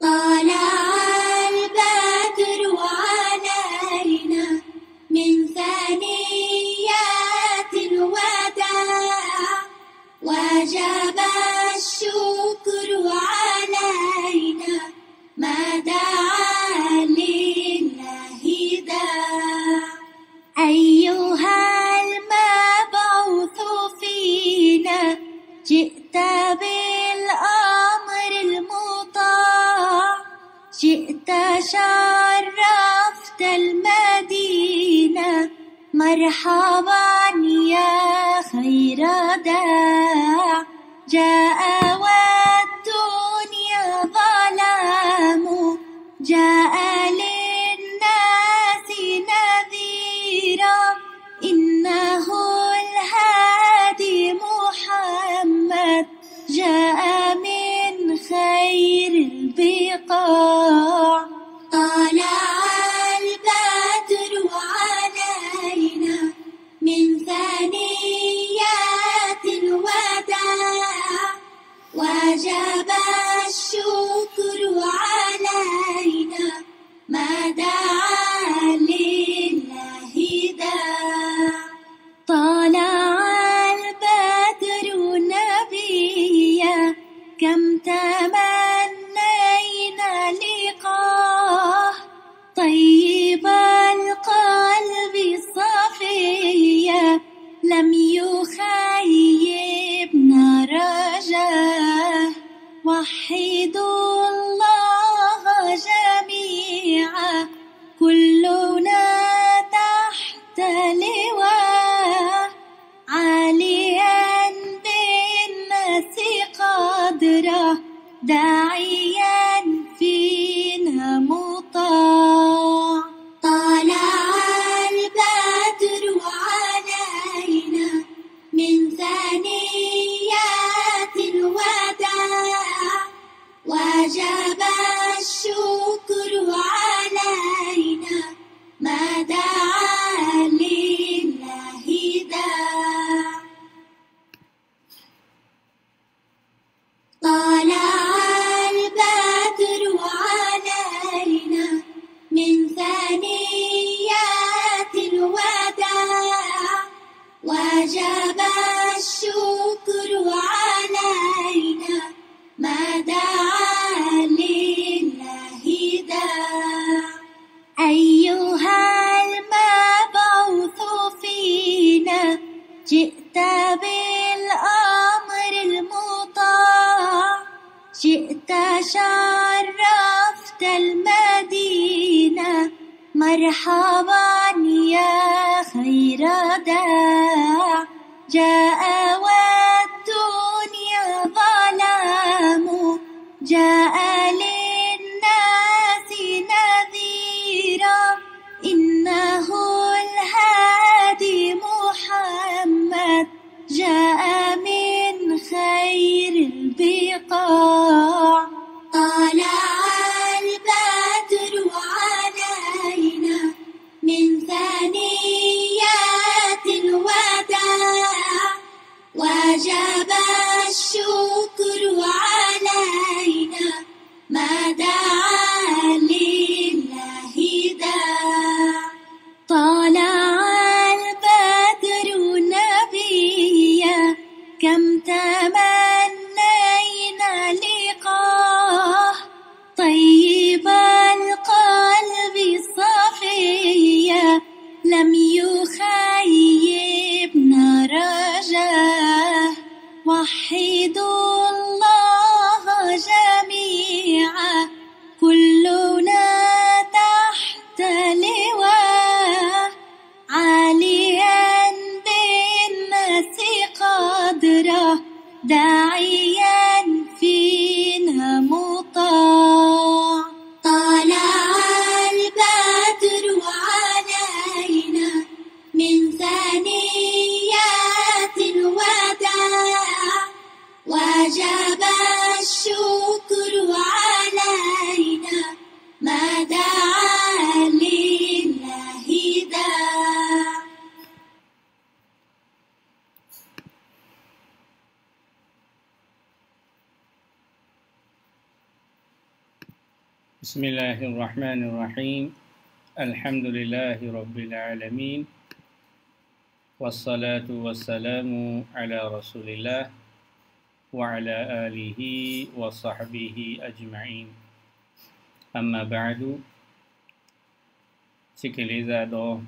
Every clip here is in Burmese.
طلع البدر علينا من ثنيات الوداع وجب الشكر علينا مرحبا يا خير داع جاء وجب الشكر على جاء بسم الله الرحمن الرحيم الحمد لله رب العالمين والصلاة والسلام على رسول الله وعلى آله وصحبه أجمعين أما بعد سكليزا دو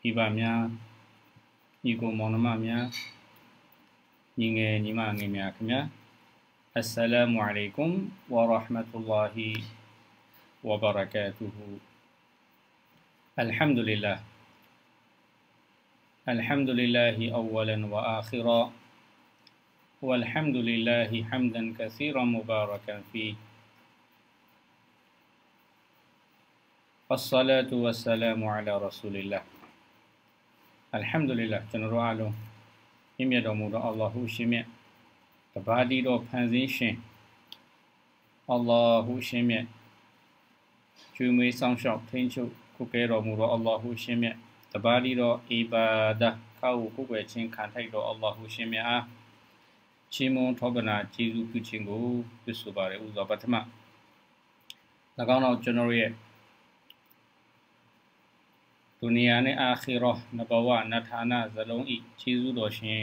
إبا ميا نيكو مونما ميا نيغي نيما نيما السلام عليكم ورحمة الله وبركاته الحمد لله الحمد لله أولا وآخرا والحمد لله حمدا كثيرا مباركا فيه الصلاة والسلام على رسول الله الحمد لله علو الله الله شميع شين شميع ကျွေးမွေးဆောင်ရှောက်ထိန်းချုပ်ခုကဲတော်မူသောအလ္လာဟူရှင်မြတ်တပါးလီတော်အီဘာဒကောက်ကိုကိုယ်ွယ်ချင်းခံထိုက်တော်အလ္လာဟူရှင်မြတ်အားချင်းမွန်ထောပနာကျေးဇူးပြုခြင်းကိုပြုဆိုပါရဥစွာပထမ၎င်းတော့ကျွန်တော်ရဲ့ဒုနီယာနဲ့အာခီရောနဘဝနထာနာဇလုံးဤခြေဆုတော်ရှင်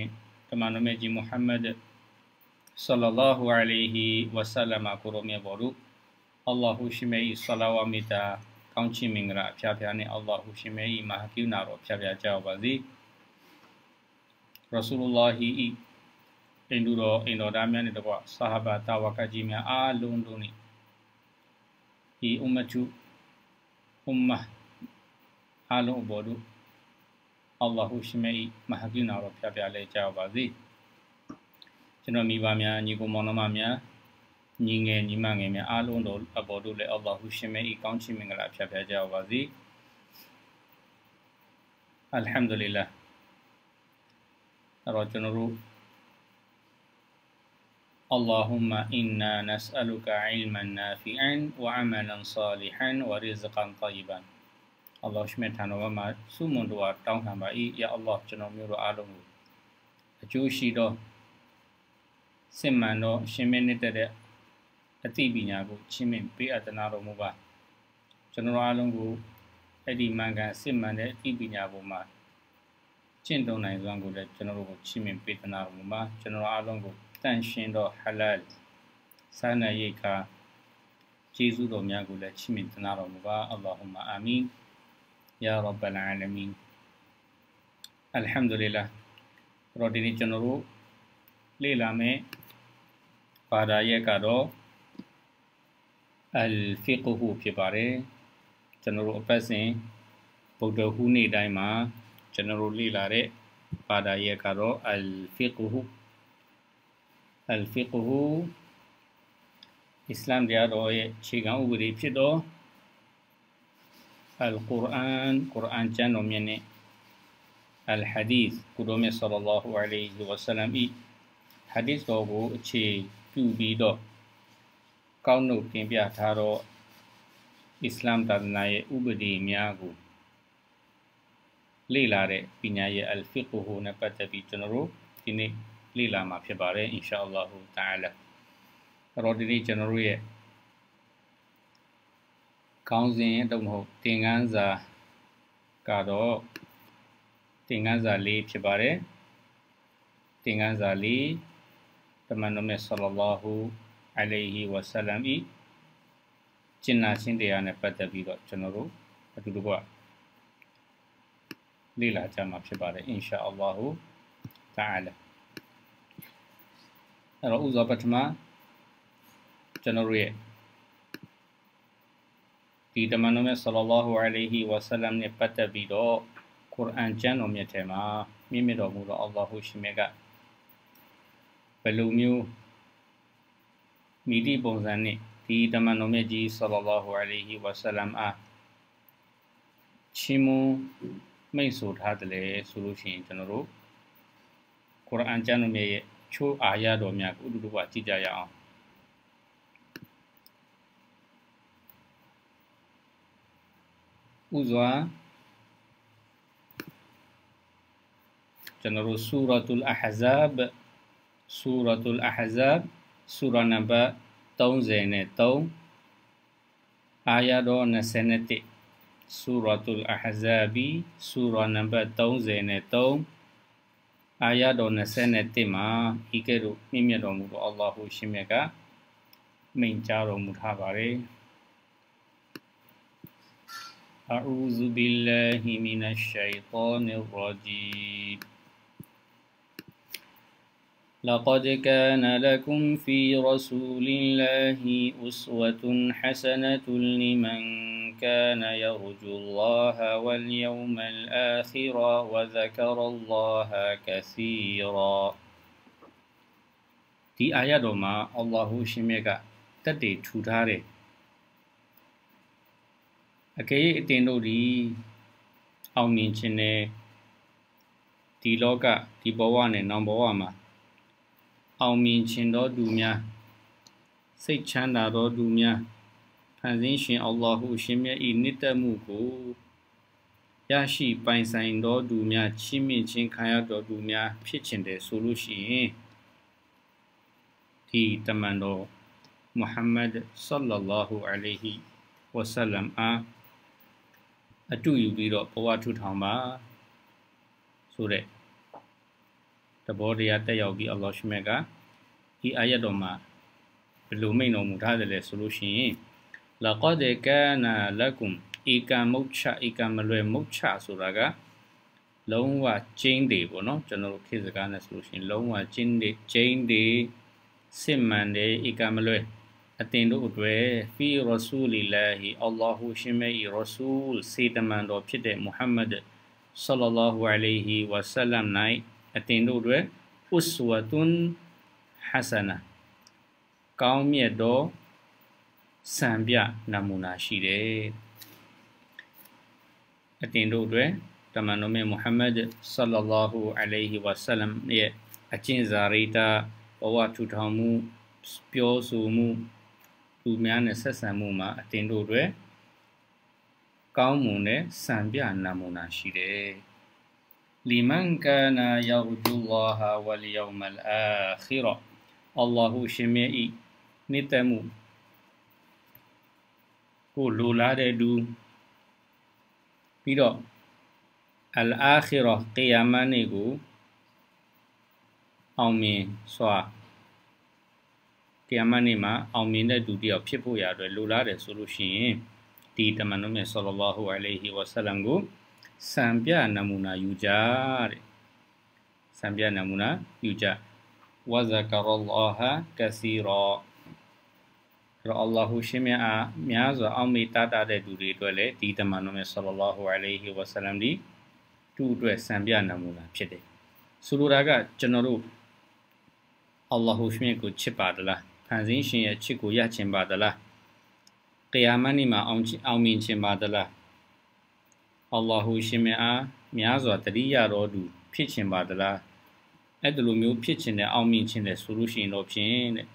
တမန်တော်မြတ်ကြီးမုဟမ္မဒ်ဆလ္လာလာဟူအလိုင်ဟီဝဆလမ်ကိုရောမြတ်ဘောရုအလ္လာဟူရှိမဲ၏ဆလာဝါမီတာကောင်းချီးမင်္ဂလာအဖျားဖျားနှင့်အလ္လာဟူရှိမဲ၏မဟာကိူနာတော်ဖျားဖျားကြပါစေရဆူလလာဟီ၏အင်ဒူတော်အင်တော်သားများနှင့်တကွဆာဟာဘာတာဝါကကြီးများအားလုံးတို့နှင့်ဒီအွမ်မတုအွမ်မာအားလုံးအပေါ်တို့အလ္လာဟူရှိမဲ၏မဟာကိူနာတော်ဖျားဖျားလဲကြပါစေကျွန်တော်မိဘများညီကိုမောင်နှမများညီငယ်ညီမငယ်များအားလုံးတို့အပေါ်တို့လည်းအလ္လာဟူရှင်မဲဤကောင်းချီးမင်္ဂလာဖျားဖျားကြပါစေ။အလ်ဟမ်ဒူလ illah အဲ့တော့ကျွန်တော်တို့ اللهم إنا نسألك علما نافعا وعملا صالحا ورزقا طيبا အလ္လာဟ်ရှင်ထံတော်မှာစုမွန်တော်တောင်းခံပါ၏ယာအလ္လာဟ်ကျွန်တော်မျိုးတို့အားလုံးကိုအကျိုးရှိသောစင်မှန်သောရှင်မင်းနဲ့တဲ့အသိပညာကိုချင်းမြင့်ပေးအပ်တနာတော်မူပါကျွန်တော်အားလုံးကိုအဲ့ဒီမှန်ကန်စစ်မှန်တဲ့အသိပညာပေါ်မှာကျင့်သုံးနိုင်စွမ်းကိုလည်းကျွန်တော်တို့ကိုချင်းမြင့်ပေးတနာတော်မူပါကျွန်တော်အားလုံးကိုတန်ရှင်းတော့ဟလာစာနာရိတ်ခါကျေးဇူးတော်များကိုလည်းချီးမြှင့်သနာတော်မူပါအလ္လာဟူမအာမင်ယာရဗ်ဘလ်အာလမင်အလ်ဟမ်ဒူလ illah ရောဒီနီကျွန်တော်တို့လေ့လာမယ်ဘာသာရက်ကတော့အလ်ဖီကဟူဖြစ်ပါတယ်ကျွန်တော်တို့အပတ်စဉ်ဗုဒ္ဓဟူးနေ့တိုင်းမှာကျွန်တော်တို့လေ့လာတဲ့ဘာသာရပ်ကတော့အလ်ဖီကဟူအလ်ဖီကဟူအစ္စလာမ်တရားတော်ရဲ့ခြေခံဥပဒေဖြစ်သောအလ်ကုရ်အာန်ကုရ်အာန်ကျမ်းတော်မြတ်နဲ့အလ်ဟာဒီသ်ကုရောမြတ်ဆလ္လာဟူအလိုင်းဝါဆလမ်ဤဟာဒီသ်တော်ကိုအခြေပြုပြီးတော့ကောက်နှုတ်တင်ပြထားသောအစ္စလာမ်သာသနာရဲ့ဥပဒေများကိုလေ့လာတဲ့ပညာရဲ့အလ်ဖီကူဟူနဲ့ပတ်သက်ပြီးကျွန်တော်တို့ဒီနေ့လေ့လာမှာဖြစ်ပါတယ်အင်ရှာအလ္လာဟူတာအလာအဲ့တော့ဒီနေ့ကျွန်တော်တို့ရဲ့ခေါင်းစဉ်တော့မဟုတ်သင်ခန်းစာကတော့သင်ခန်းစာလေးဖြစ်ပါတယ်သင်ခန်းစာလေးတမန်တော်မြတ်ဆလ္လာဟူအလိဟီဝဆလမ်ဤကျင့်နာခြင်းတရားနဲ့ပတ်သက်ပြီးတော့ကျွန်တော်တို့အတူတကွလေ့လာကြမှာဖြစ်ပါတယ်အင်ရှာအလ္လာဟူတာအလာအဲ့တော့ဥစွာပထမကျွန်တော်တို့ရဲ့ဒီတမန်တော်မြတ်ဆလ္လာဟူအလိဟီဝဆလမ်နဲ့ပတ်သက်ပြီးတော့ကုရ်အာန်ကျမ်းတော်မြတ်ထဲမှာမြင့်မြတ်တော်မူသောအလ္လာဟူရှင်မြတ်ကဘယ်လိုမျိုးမိတိပုံစံနဲ့ဒီတမန်တော်မြတ်ကြီးဆလ္လာလဟူအလိဟီဝါဆလမ်အားချီးမွမ်းမိတ်ဆိုထားတယ်လေဆိုလို့ရှိရင်ကျွန်တော်တို့ကုရ်အာန်ကျမ်းတော်မြတ်ရဲ့ချိုးအာရတော်များကိုအတူတူကကြည့်ကြရအောင်ဥစွာကျွန်တော်တို့ဆူရတုလ်အဟဇာဘဆူရတုလ်အဟဇာဘဆူရာနံပါတ်33အာယာတော်27ဆူရာတုလ်အဟဇာဘီဆူရာနံပါတ်33အာယာတော်27မှာဤကဲ့သို့မြင့်မြတ်တော်မူသောအလ္လာဟူရှင်မြတ်ကမိန့်ကြားတော်မူထားပါတယ် أعوذ بالله من الشيطان الرجيم لقد كان لكم في رسول الله أسوة حسنة لمن كان يرجو الله واليوم الآخر وذكر الله كثيرا ဒီအာယတ်တော်မှာအလ္လာဟူရှင်မြတ်ကတက်တည်ထူထားတဲ့အကယ်၍အတင်တို့ဒီအောင်မြင်ခြင်းနဲ့ဒီလောကဒီဘဝနဲ့နောင်ဘဝမှာအောင်မြင်ခြင်းတော်သူများစိတ်ချမ်းသာတော်သူများဖန်ဆင်းရှင်အလ္လာဟုရှင်မြတ်၏နှစ်သက်မှုကိုရရှိပိုင်ဆိုင်တော်သူများချီးမြှင့်ခြင်းခံရတော်သူများဖြစ်ခြင်းတယ်ဆိုလို့ရှိရင်ဒီတမန်တော်မုဟမ္မဒ်ဆလ္လာလာဟူအလိုင်ဟီဝဆလမ်အားအတူယူပြီးတော့ဘဝထူထောင်ပါဆိုတဲ့သဘောတရားတက်ရောက်ပြီးအလ္လာဟ်ရှမက်ကဒီအာယတ်တော်မှာဘယ်လိုမိန့်တော်မူထားတယ်လဲဆိုလို့ရှိရင်လာကောဒေကာနာလကုမ်ဧကံမုတ်ချဧကံမလွယ်မုတ်ချဆိုတာကလုံးဝကျင်းတယ်ပေါ့နော်ကျွန်တော်တို့ခေတ်စကားနဲ့ဆိုလို့ရှိရင်လုံးဝကျင်းတယ်ကျင်းတယ်စစ်မှန်တယ်ဧကံမလွယ်အတင်တို့အတွက်ဖီရဆူလီလာဟီအလ္လာဟူရှိမေရဆူလ်စေတမန်တော်ဖြစ်တဲ့မုဟမ္မဒ်ဆလ္လာလာဟူအလိုင်ဟီဝဆလမ်၌အတင်တို့တွင်ဥစဝတုန်ဟဆနာကောင်းမြတ်သောစံပြနမူနာရှိတယ်အတင်တို့တွင်တမန်တော်မြတ်မုဟမ္မဒ်ဆလလာဟူအလိုင်ဟီဝါဆလမ်ရဲ့အကျင့်စာရိတာဘဝထူထောင်မှု ပြောဆိုမှုလူများနဲ့ဆက်ဆံမှုမှာအတင်တို့တွင်ကောင်းမွန်တဲ့စံပြနမူနာရှိတယ် liman kana yarjullaha wal yawmal akhir Allahu shimi'i နိတမှုကိုလိုလားတဲ့သူပြီးတော့အလ်အာခီရာကီယာမန်နေကိုအောင်မြင်စွာကီယာမန်နေမှာအောင်မြင်တဲ့သူတယောက်ဖြစ်ဖို့ရအတွက်လိုလားတယ်ဆိုလို့ရှိရင်ဒီတမန်တော်မြတ်ဆလ္လာဟူအလိုင်ဟီဝါဆလမ်ကိုစံပြနမူနာယူကြတဲ့စံပြနမူနာယူကြဝဇကရလ္လာဟကစီရောရအလ္လာဟူရှင်မြတ်အားများစွာအောက်မေ့တားတတဲ့သူတွေအတွက်လည်းဒီတမန်တော်မြတ်ဆလ္လာလာဟူအလိုင်းဟီဝါဆလမ်ဒီသူ့အတွက်စံပြနမူနာဖြစ်တယ်ဆိုလိုတာကကျွန်တော်တို့အလ္လာဟူရှင်မြတ်ကိုချစ်ပါသလားဖန်ဆင်းရှင်ရဲ့ချစ်ကိုရချင်ပါသလားကယာမတ်နေ့မှာအောင်အောင်မြင်ချင်ပါသလားအလ္လာဟူရှင်မအားများစွာတတိယတော်သူဖြစ်ခြင်းပါသလားအဲ့ဒီလိုမျိုးဖြစ်ခြင်းနဲ့အောင်မြင်ခြင်းနဲ့ဆိုလို့ရှိရင်တော့ဖြင့်တဲ့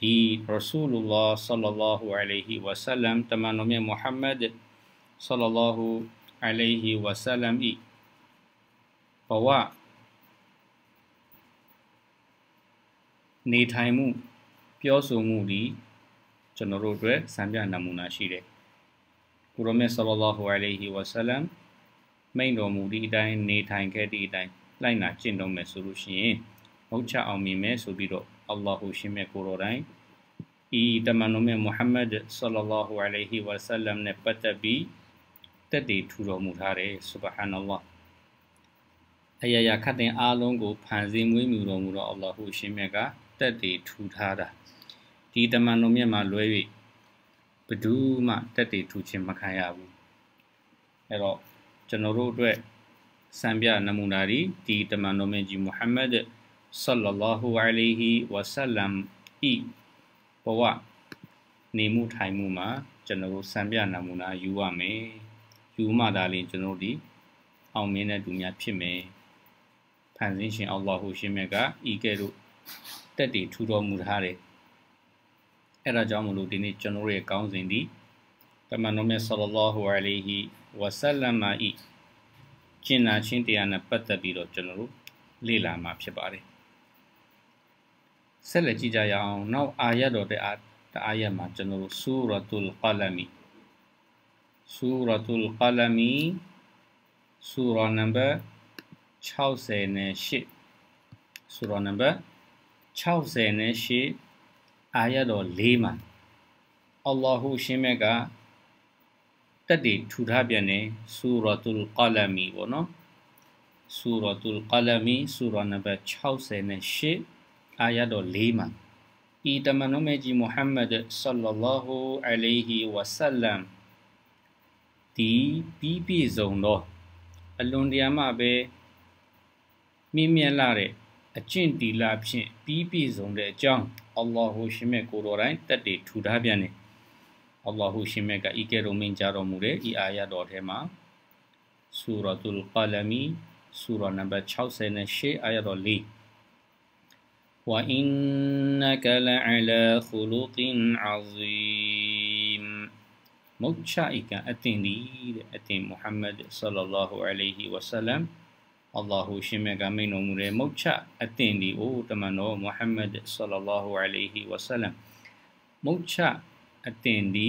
ဒီရာဆူလူလာဆလလာဟူအလိုင်ဟီဝါဆလမ်တမန်တော်မြတ်မုဟမ္မဒ်ဆလလာဟူအလိုင်ဟီဝါဆလမ်ဤဘဝနေထိုင်မှု ပြောဆိုမှုဒီကျွန်တော်တို့အတွက်စံပြနမူနာရှိတယ်ကိုရမေဆလ္လာလာဟူအလိုင်ဟီဝါဆလမ်မိန်တော်မူသည့်အတိုင်းနေထိုင်ခဲ့သည့်အတိုင်းလိုက်နာကျင့်သုံးမယ်ဆိုလို့ရှိရင်မဟုတ်ချအောင်မြင်မယ်ဆိုပြီးတော့အလ္လာဟူရှင်မြတ်ကိုတော်တိုင်းဤတမန်တော်မြတ်မုဟမ္မဒ်ဆလ္လာလာဟူအလိုင်ဟီဝါဆလမ်နဲ့ပတ်သက်ပြီးတက်တည်ထူတော်မူထားတယ်ဆူဘဟာနလ္လာအယယာခတ်တင်အားလုံးကိုဖန်ဆင်းမွေးမြူတော်မူသောအလ္လာဟူရှင်မြတ်ကတက်တည်ထူထားတာဒီတမန်တော်မြတ်မှာလွဲ၍ဘယ်သူမှတက်တည်ထူခြင်းမခံရဘူးအဲ့တော့ကျွန်တော်တို့အတွက်စံပြနမူနာဒီဒီတမန်တော်မင်းကြီးမုဟမ္မဒ်ဆလ္လာလာဟူအလိုင်ဟီဝဆလမ်ဤဘဝနေမှုထိုင်မှုမှာကျွန်တော်တို့စံပြနမူနာယူရမယ်ယူမှသာလျှင်ကျွန်တော်တို့ဒီအောင်မင်းတဲ့သူများဖြစ်မယ်ဖန်ဆင်းရှင်အလ္လာဟူရှင်မြတ်ကဤကဲ့သို့တက်တည်ထူတော်မူထားတဲ့အဲ့ဒါကြောင့်မလို့ဒီနေ့ကျွန်တော်ရဲ့ကောင်းစဉ်ဒီတမန်တော်မြတ်ဆလလောဟူအလัยဟီဝဆလမ်မာဤကျင့်နာချင်းတရားနဲ့ပတ်သက်ပြီးတော့ကျွန်တော်တို့လေ့လာမှာဖြစ်ပါတယ်ဆက်လက်ကြည့်ကြရအောင်နောက်အာရတော်တဲ့အာတအာရမှာကျွန်တော်တို့ဆူရတုလ်ကလမီဆူရတုလ်ကလမီဆူရနံပါတ်68ဆူရနံပါတ်68အာရတော်၄မှာအလ္လာဟုရှင်မြတ်ကတက်တည်ထူထားပြန်တယ်ဆူရတုလ်ကလမီပေါ့နော်ဆူရတုလ်ကလမီဆူရနံပါတ်68အာရတော်၄မှာဤတမန်တော်မြတ်ကြီးမုဟမ္မဒ်ဆလ္လာလာဟူအလိုင်ဟီဝဆလမ်ဒီပြီးပြည့်စုံသောအလွန်တရာမှပဲမြင့်မြတ်လာတဲ့အကျင့်တီလာဖြင့်ပြီးပြည့်စုံတဲ့အကြောင်း الله شمع كورورين تدي ثودا بيانه الله شمع كا إيكي رومين جارو موري إي آيا دور هما سورة القلم سورة نمبر 66 آيا دور لي وإنك لعلى خلق عظيم မုတ်ချအိကအတင်ဒီတဲ့အတင်မုဟမ္မဒ်ဆလ္လာလာဟူအလိုင်ဟီဝဆလမ်အလ္လာဟူရှင်မြတ်ကမိန်တော်မူတဲ့မုတ်ချအသင်ဒီအိုတမန်တော်မုဟမ္မဒ်ဆလ္လာလာဟူအလိုင်ဟီဝဆလမ်မုတ်ချအသင်ဒီ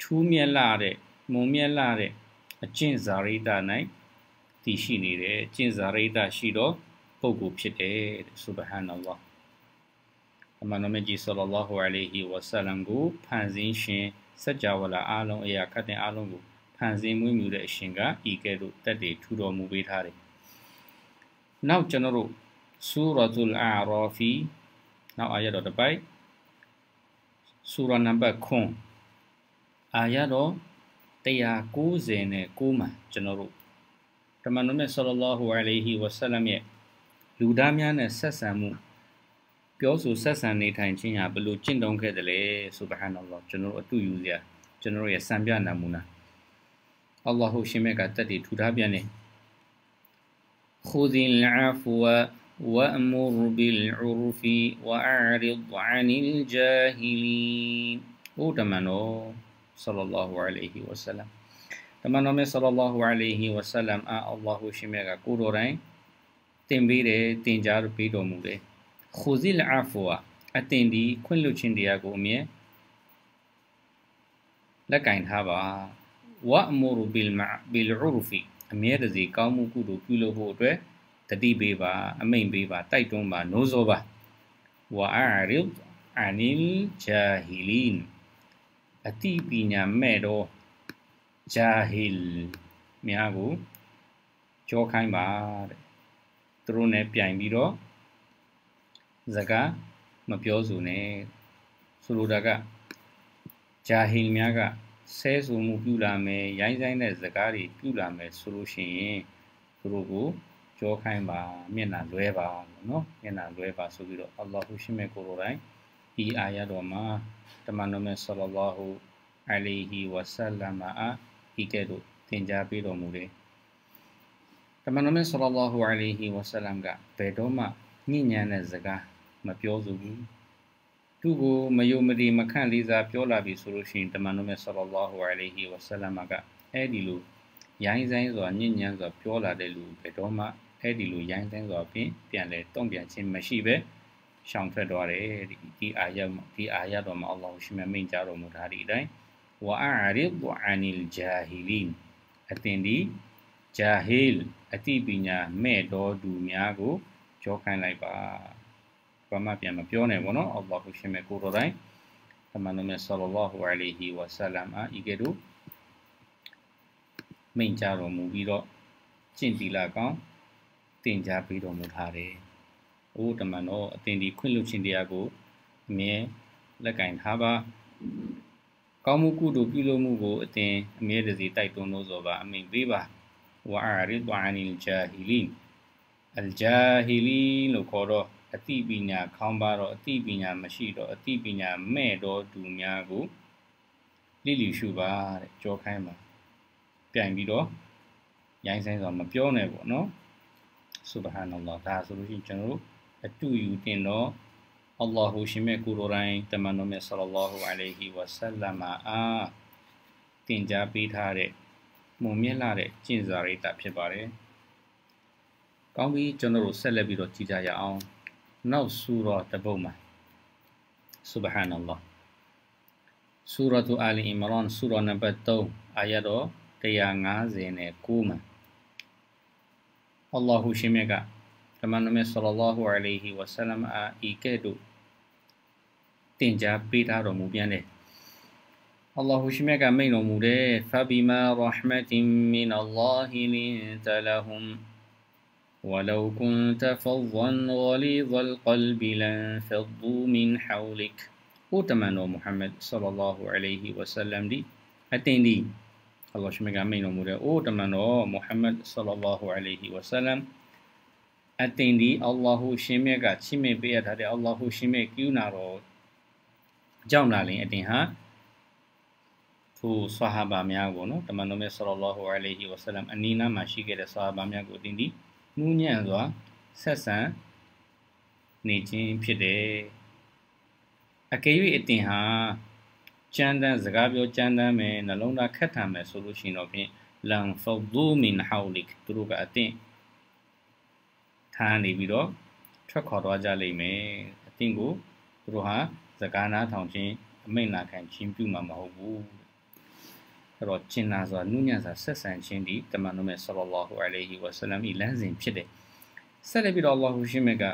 ထူးမြတ်လာတဲ့မုံမြတ်လာတဲ့အကျင့်ဇာရိတာ၌တည်ရှိနေတယ်အကျင့်ဇာရိတာရှိတော့ပုဂ္ဂိုလ်ဖြစ်တယ်ဆူဘဟာနလ္လာအမန်တော်မြတ်ကြီးဆလ္လာလာဟူအလိုင်ဟီဝဆလမ်ကိုဖန်ဆင်းရှင်စัจ java လာအားလုံးအရာခတ်တဲ့အားလုံးကိုဖန်ဆင်းမွေးမြူတဲ့အရှင်ကဤကဲ့သို့တတ်တည်ထူတော်မူပေးထားတယ်နောက်ကျွန်တော်တို့ဆူရတ်ူလ်အာရာဖီနောက်အာရတော်တစ်ပိုက်ဆူရနံပါတ်9အာရတော်190နဲ့9မှာကျွန်တော်တို့တမန်တော်မြတ်ဆလလာဟူအလိုင်ဟီဝဆလမ်ရဲ့လူသားများနဲ့ဆက်ဆံမှုပြောဆိုဆက်ဆံနေထိုင်ခြင်းဟာဘယ်လိုကျင့်သုံးခဲ့တယ်လဲဆိုဘဟန်အလ္လာဟ်ကျွန်တော်တို့အတူယူစရာကျွန်တော်ရဲ့စံပြနမူနာအလ္လာဟ်ရှင်မြတ်ကတက်တည်ထူထားပြန်တယ် خذ العفو وأمر بالعرف وأعرض عن الجاهلين أوتمنو صلى الله عليه وسلم تمنو من صلى الله عليه وسلم آ الله شميغا كورو رأي တင်ပေးတယ်တင်ကြားပေးတော်မူတယ်ခူဇီလ်အဖဝအတင်ဒီခွင့်လွှတ်ခြင်းတရားကိုအမြဲလက်ကင်ထားပါဝအမူရူဘီလ်မာဘီလ်အူရူဖီအမြဲတစေကောင်းမှုကုသိုလ်ပြုလုပ်ဖို့အတွက်တတိပေးပါအမိန်ပေးပါတိုက်တွန်းပါနိုးစောပါဝါအာရီအနီလ်ဂျာဟီလင်အတိပညာမဲ့တော့ဂျာဟီလ်များကိုကြောခိုင်းပါတဲ့သူတို့ ਨੇ ပြိုင်ပြီးတော့စကားမပြောစုနဲ့ဆိုလိုတာကဂျာဟီလ်များကဆဲဆိုမှုပြုလာမယ်ရိုင်းဆိုင်တဲ့ဇကားတွေပြုလာမယ်ဆိုလို့ရှိရင်သူတို့ကိုကြောခိုင်းပါမျက်နှာလွဲပါနော်မျက်နှာလွဲပါဆိုပြီးတော့အလ္လာဟူရှိမဲ့ကိုယ်တော်တိုင်ဒီအာရတော်မှာတမန်တော်မြတ်ဆလလာဟူအလัยဟီဝဆလမ်အာဒီကဲ့သို့သင်ကြားပေးတော်မူတယ်တမန်တော်မြတ်ဆလလာဟူအလัยဟီဝဆလမ်ကဘယ်တော့မှညဉ့်ညမ်းတဲ့စကားမပြောစုဘူးသူ့ကိုမယုံမတည်မခန့်လေးစားပြောလာပြီဆိုလို့ရှိရင်တမန်တော်မြတ်ဆလ္လာလဟူအလိုင်ဟီဝဆလမ်ကအဲ့ဒီလိုရိုင်းဆိုင်စွာညဉ့်ညမ်းစွာပြောလာတဲ့လူဘယ်တော့မှအဲ့ဒီလိုရိုင်းဆိုင်စွာဖြင့်ပြန်လဲတုံ့ပြန်ခြင်းမရှိပဲရှောင်ထွက်သွားတယ်ဒီဒီအာယတ်ဒီအာယတ်တော်မှာအလ္လာဟ်ရှိမမိန်ကြတော်မူတာဒီအတိုင်းဝါအာရီဒ်အာနီလ်ဂျာဟီလင်အတင်ဒီဂျာဟီလ်အတိပညာမဲ့တော်သူများကိုကြောခိုင်းလိုက်ပါဘာမှပြန်မပြောနဲ့ဘောနော်အလ္လာဟ်ရှင်မဲ့ကိုတော်တိုင်းတမန်တော်မြတ်ဆလ္လာဟူအလိုင်ဟီဝါဆလမ်အာဤကဲ့သို့မိန့်ကြားတော်မူပြီးတော့ကျင့်တီလာကောင်တင်ကြားပေးတော်မူထားတယ်။အိုးတမန်တော်အသင်ဒီခွင့်လွှတ်ခြင်းတရားကိုအမြဲလက်ကင်ထားပါ။ကောင်းမှုကုသိုလ်ပြုလုပ်မှုကိုအသင်အမြဲတစေတိုက်တွန်းလို့ဆိုပါအမိန်ပေးပါ။ဝါအာရီဒ်ဝါအနီလ်ဂျာဟီလီန်အလ်ဂျာဟီလီန်လို့ခေါ်တော့အသိပညာခေါင်းပါတော့အသိပညာမရှိတော့အသိပညာမဲ့တော့သူများကိုလိလိရှုပါတဲ့ကြောခိုင်းပါပြိုင်ပြီးတော့ရိုင်းဆိုင်စွာမပြောနဲ့ပေါ့နော်ဆုဘဟာနလ္လာဒါဆိုလို့ရှိရင်ကျွန်တော်တို့အတူယူတင်တော့အလ္လာဟူရှင်မြတ်ကိုရိုတိုင်းတမန်တော်မြတ်ဆလ္လာလာဟူအလိုင်ဟီဝဆလ္လမ်အားတင်ကြားပေးထားတဲ့မုံမြင့်လာတဲ့ကျင့်စာရိတ္တဖြစ်ပါတယ်။ကောင်းပြီကျွန်တော်တို့ဆက်လက်ပြီးတော့ကြည်ကြရအောင်။နောက်ဆူရာတပုတ်မှာ subhanallah ဆူရာတူအာလီအီမရန်ဆူရာနံပါတ်3အာယတ်တော်159မှာ Allah ရှိမြကတမန်တော်မြတ်ဆလလာဟူအလိုင်ဟီဝဆလမ်အာဤကဲ့သို့တင်ကြားပေးထားတော်မူပြန်တယ် Allah ရှိမြကမိန့်တော်မူတယ်ဖဘီမာရဟမတ်မင်အလ္လာဟီလင်တလဟွမ် ولو كنت فظا غليظ القلب لانفضوا من حولك وتمنى محمد صلى الله عليه وسلم دي اتندي الله شمي غامي نمور وتمنى محمد صلى الله عليه وسلم اتندي الله شمي غا شمي بيت هذا الله شمي كيو نارو جاو نالين اتنها تو صحابة مياغو نو تمنى صلى الله عليه وسلم انينا ما شيكي صحابة مياغو اتندي နှူးညံ့စွာဆက်ဆံနေခြင်းဖြစ်တယ်အကယ်၍အတင်ဟာကြမ်းတမ်းစကားပြောကြမ်းတမ်းမယ်နှလုံးသားခက်ထန်မယ်ဆိုလို့ရှိရင်တော့ဖြင့်လန်ဖောဒူမင်ဟောလိကသူတို့ကအတင်ထားနေပြီးတော့ထွက်ခွာသွားကြလိမ့်မယ်အတင်ကိုသူတို့ဟာစကားနားထောင်ခြင်းအမိန့်နာခံခြင်းပြုမှာမဟုတ်ဘူးအဲ့တော့ကျင်နာဆိုတာနုညံ့စာဆက်ဆံခြင်းဒီတမန်တော်မြတ်ဆလ္လာဟူအလိုင်ဟီဝါဆလမ်ဤလမ်းစဉ်ဖြစ်တယ်ဆက်လက်ပြီးတော့အလ္လာဟူရှိမြတ်က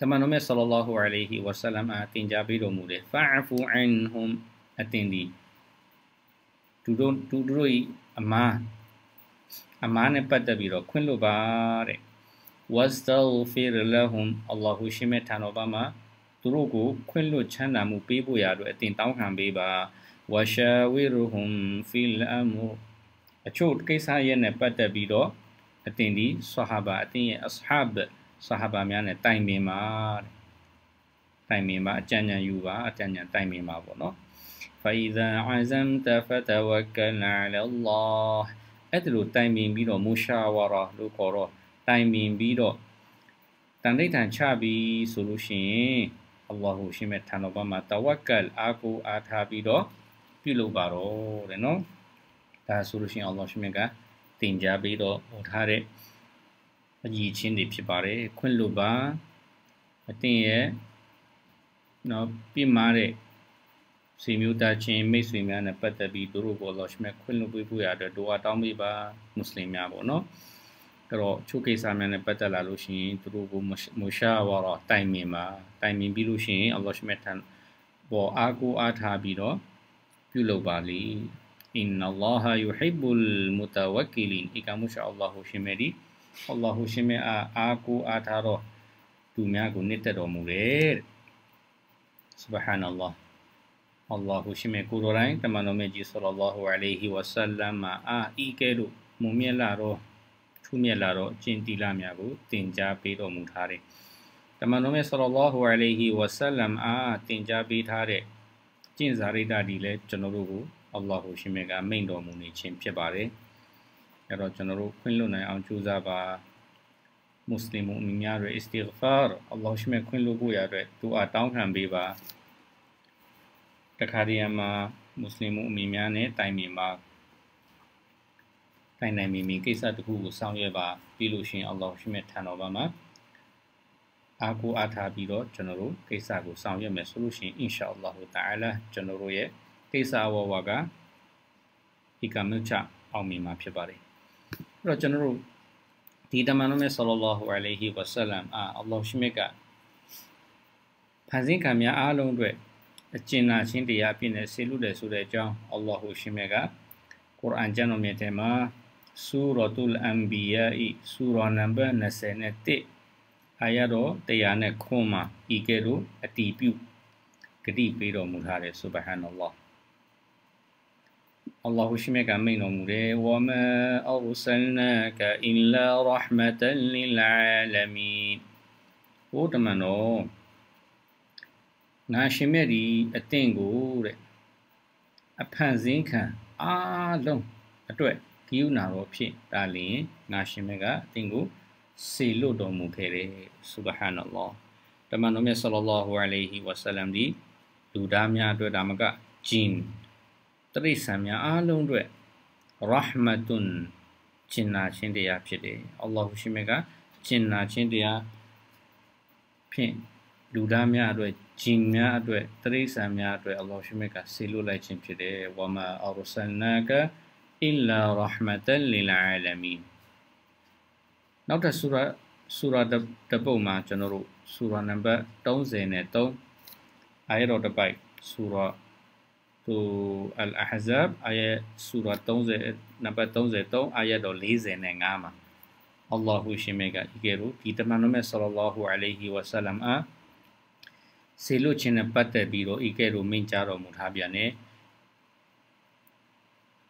တမန်တော်မြတ်ဆလ္လာဟူအလိုင်ဟီဝါဆလမ်အတင်ကြားပေးတော်မူတယ်ဖာအဖူအန်ဟွမ်အတင်ဒီသူတို့သူတို့ဤအမားအမားနဲ့ပတ်သက်ပြီးတော့ခွင့်လွတ်ပါတဲ့ wastaghfir lahum အလ္လာဟူရှိမြတ်ထံတော်ပါမှာသူတို့ကိုခွင့်လွတ်ချမ်းသာမှုပေးဖို့ရာအတွက်အတင်တောင်းခံပေးပါ။ဝါရှာဝီရူဟွမ်ဖီလ်အမူအချို့ကိစ္စရဲ့နဲ့ပတ်သက်ပြီးတော့အတင်ဒီဆဟာဘာအတင်ရဲ့အစဟာဘ်ဆဟာဘာများနဲ့တိုင်ပင်ပါတိုင်ပင်ပါအကြံဉာဏ်ယူပါအကြံဉာဏ်တိုင်ပင်ပါပေါ့နော် فإذا عزمت فتوكل على الله အဲ့ဒါလိုတိုင်ပင်ပြီးတော့မူရှာဝါရာလို့ခေါ်တော့တိုင်ပင်ပြီးတော့တန်ဋိဌာန်ချပြီးဆိုလို့ရှိရင်အလ္လာဟ်ရှင်ရဲ့ထံတော်မှာတဝက်ကလ်အာကိုအားထားပြီးတော့ပြုလုပ်ပါတော့တဲ့နော်ဒါဆိုလို့ရှိရင်အလ္လာဟ်ရှင်မြတ်ကတင်ကြားပေးတော့ဟောထားတဲ့အညီချင်းတွေဖြစ်ပါတယ်ခွင့်လွတ်ပါအတင်ရဲ့နော်ပြင်းမာတဲ့စီမျိုးသားချင်းမိတ်ဆွေများနဲ့ပတ်သက်ပြီးတို့တို့ပေါ်လောရှ်မဲ့ခွင့်လွှတ်ပေးဖို့ရအတွက်တို့အားတောင်းပေးပါမွတ်စလင်များပေါ့နော်အဲ့တော့ချုပ်ကိစ္စများနဲ့ပတ်သက်လာလို့ရှိရင်တို့ကိုမရှာဝါတော့တိုင်မြင်ပါတိုင်မြင်ပြီးလို့ရှိရင်အလောရှ်မဲ့ထံပေါ်အားကိုအားထားပြီးတော့ပြုလုပ်ပါလိအင်နလာဟာယူဟိဘူလ်မူတဝက်ကီလင်အီကမုရှာအလ္လာဟူရှင်မေဒီအလ္လာဟူရှင်မေအာအာကိုအားထားတော့သူများကိုနှစ်သက်တော်မူတယ်ဆူဘဟာနလ္လာအလ္လာဟူရှင်မေကိုရိုတိုင်းတမန်တော်မြတ်ကြီးဆလ္လာလာဟူအလိုင်ဟီဝဆလမ်မာအာအီကဲလို့မုံမြတ်လာတော့ထူးမြတ်လာတော့အကျင့်တိလများကိုတင် जा ပေးတော်မူထားတယ်တမန်တော်မြတ်ဆလ္လာလာဟူအလိုင်ဟီဝဆလမ်အာတင် जा ပေးထားတဲ့ကျင့်စာရိတ္တဒီလည်းကျွန်တော်တို့ကိုအလ္လာဟ်ရှင်မြတ်ကမိန့်တော်မူနေခြင်းဖြစ်ပါတယ်။အဲတော့ကျွန်တော်တို့ခွင့်လွတ်နိုင်အောင်ကြိုးစားပါမွတ်စလင်မူမင်များရဲ့အစ္စတီဂ်ဖာအလ္လာဟ်ရှင်မြတ်ခွင့်လွတ်ဖို့ရတဲ့သူအားတောင်းခံပေးပါ။တခါတည်းမှာမွတ်စလင်မူမင်များနဲ့တိုင်ပင်ပါတိုင်နိုင်မီမီကိစ္စတခုကိုဆောင်ရွက်ပါပြီးလို့ရှိရင်အလ္လာဟ်ရှင်မြတ်ထံတော်ပါမှာ။အားကိုးအားထားပြီးတော့ကျွန်တော်တို့ကိစ္စကိုဆောင်ရွက်မယ်ဆိုလို့ရှိရင် inshallah တာအလာကျွန်တော်တို့ရဲ့ကိစ္စဝဝကဒီကမြချအောင်မြင်မှာဖြစ်ပါတယ်အဲ့တော့ကျွန်တော်တို့ဒီတမန်တော်မြတ်ဆလ္လာဟူအလိုင်ဟီဝဆလမ်အာအလ္လာဟ်ရှိမစ်ကဖန်ဆင်းခံများအားလုံးအတွက်အကျဉ်းနာခြင်းတရားပြည့်နေစေလို့တယ်ဆိုတဲ့အကြောင်းအလ္လာဟူရှိမစ်ကကုရ်အာန်ကျမ်းတော်မြတ်ထဲမှာဆူရတုလ်အန်ဘီယာဤဆူရာနံပါတ်21အာရတော်တရားနဲ့ခွန်းမှာဤကဲ့သို့အတီးပြုဂတိပေးတော်မူထားတဲ့ subhanallah အလ္လာဟ်ရှိမြကမိန်တော်မူတယ်ဝမအောဆလနာကအင်လာရဟမတန်လလအာလမင်ဟိုတမန်တော်ငါရှင်မြတ်ဒီအသင်ကိုတဲ့အဖန်စင်းခံအားလုံးအတွက်ကိယူနာတော်ဖြင့်ဒါလျင်ငါရှင်မြတ်ကအသင်ကိုစေလို့တော်မူခဲ့တယ်ဆုဘဟာနလ္လာတမန်တော်မြတ်ဆလ္လာဟူအလိုင်ဟီဝါဆလမ်ဒီလူသားများအတွက်ဒါမကဂျင်းတရိษံများအားလုံးအတွက်ရဟမတုန်ဂျင်နာချင်းတရားဖြစ်တယ်အလ္လာဟူရှင်မြတ်ကဂျင်နာချင်းတရားဖြင့်လူသားများအတွက်ဂျင်များအတွက်တရိษံများအတွက်အလ္လာဟူရှင်မြတ်ကစေလို့လိုက်ခြင်းဖြစ်တယ်ဝါမာအာရဆလနာကအီလာရဟမတန်လီလ်အာလမီန်နောက်ထပ်ဆူရာဆူရာတပုတ်မှာကျွန်တော်တို့ဆူရာနံပါတ်30နဲ့3အာယတ်တော်တစ်ပိုက်ဆူရာသူအလ်အဟဇဘအာယတ်ဆူရာ30နံပါတ်33အာယတ်တော်40နဲ့5မှာ အလ္လာဟူရှင်မေကအီကေရူဒီတမန်တော်မြတ်ဆလ္လာလာဟူအလိုင်ဟီဝဆလမ်အာဆေလွတ်ခြင်းနဲ့ပတ်သက်ပြီးတော့အီကေရူမင့်ကြားတော်မူထားပြန်တယ်။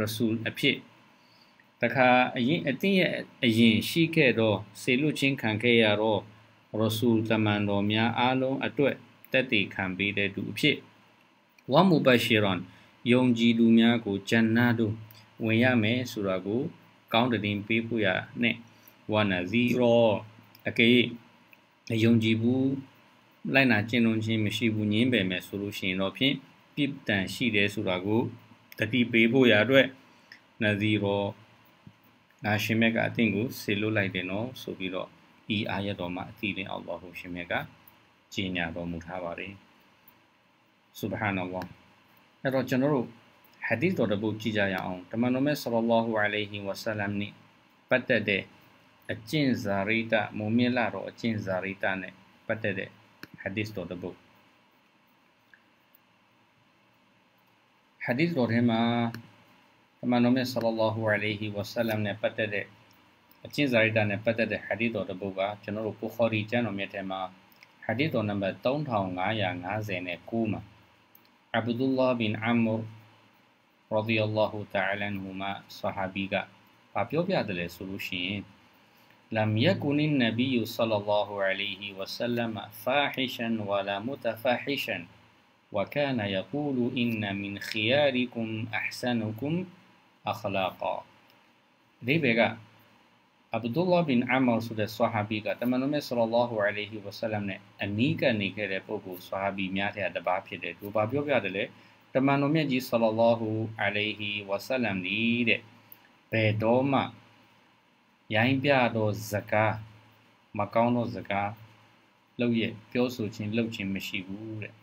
ရဆူလ်အဖြစ်တခါအရင်အသင်းရဲ့အရင်ရှိခဲ့သောစေလွတ်ချင်းခံခဲ့ရသောရဆူလ်တမန်တော်များအားလုံးအတွက်တက်တည်ခံပေးတဲ့သူအဖြစ် ဝမ်မူဘရှီရွန်ယုံကြည်သူများကိုဂျန်နာတို့ ဝင်ရမယ်ဆိုတာကို ကောင်းတည်င်းပေးဖို့ရနဲ့ဝါနာဇီရောအကေယုံကြည်ဘူးလိုက်နာကျင့်သုံးခြင်းမရှိဘူးညင်းပယ်မယ်ဆိုလို့ရှိရင်တော့ဖြင့်ပြစ်ဒဏ်ရှိတယ်ဆိုတာကိုတတိပေးဖို့ရာအတွက်နဇီရောနာရှင်မြတ်ကအသင်ကိုဆေလွတ်လိုက်တယ်နော်ဆိုပြီးတော့ဤအာရတော်မှာအတိလင်းအောင်ပါဖို့ရှင်မြတ်ကကြီးညာတော်မူထားပါတယ်ဆုဘဟာနလ္လာအဲ့တော့ကျွန်တော်တို့ဟာဒီသ်တော်တစ်ပုဒ်ကြည့်ကြရအောင်တမန်တော်မြတ်ဆလ္လာဟူအလိုင်ဟီဝါဆလမ်နိပတ်သက်တဲ့အကျင့်ဇာရိတမုံမြင့်လာတော်အကျင့်ဇာရိတနဲ့ပတ်သက်တဲ့ဟာဒီသ်တော်တစ်ပုဒ်ဟာဒီသ်တော်ထဲမှာအမန်တော်မြတ်ဆလ္လာဟူအလိုင်ဟီဝဆလမ်နဲ့ပတ်သက်တဲ့အချင်းစာရိတနဲ့ပတ်သက်တဲ့ဟာဒီသ်တော်တစ်ပုဒ်ကကျွန်တော်တို့ဘူခါရီကျမ်းတော်မြတ်ထဲမှာဟာဒီသ်တော်နံပါတ်3550နဲ့9မှာအဗ်ဒူလ္လာဘင်အမ်မူရဒီအလ္လာဟူတာအလန်ဟူမာဆဟာဘီကဘာပြောပြတယ်လဲဆိုလို့ရှိရင် لم يكن النبي صلى الله عليه وسلم فاحشا ولا متفاحشا وكان يقول إن من خياركم أحسنكم أخلاقا ဒီဘေကအဗ်ဒူလာဘင်အမောဆိုတဲ့ဆဟာဘီကတမန်တော်မြတ်ဆလ္လာဟူအလိုင်ဟီဝဆလမ်နဲ့အနီးကနေခဲ့တဲ့ပုဂ္ဂိုလ်ဆဟာဘီများတဲ့တပါးဖြစ်တယ်သူဘာပြောပြတယ်လဲတမန်တော်မြတ်ကြီးဆလ္လာဟူအလိုင်ဟီဝဆလမ်ဒီတဲ့ဘယ်တော့မှရိုင်းပြတော့ဇကာမကောင်းတော့ဇကာလောက်ရဲ့ပြောဆိုခြင်းလောက်ခြင်းမရှိဘူးတဲ့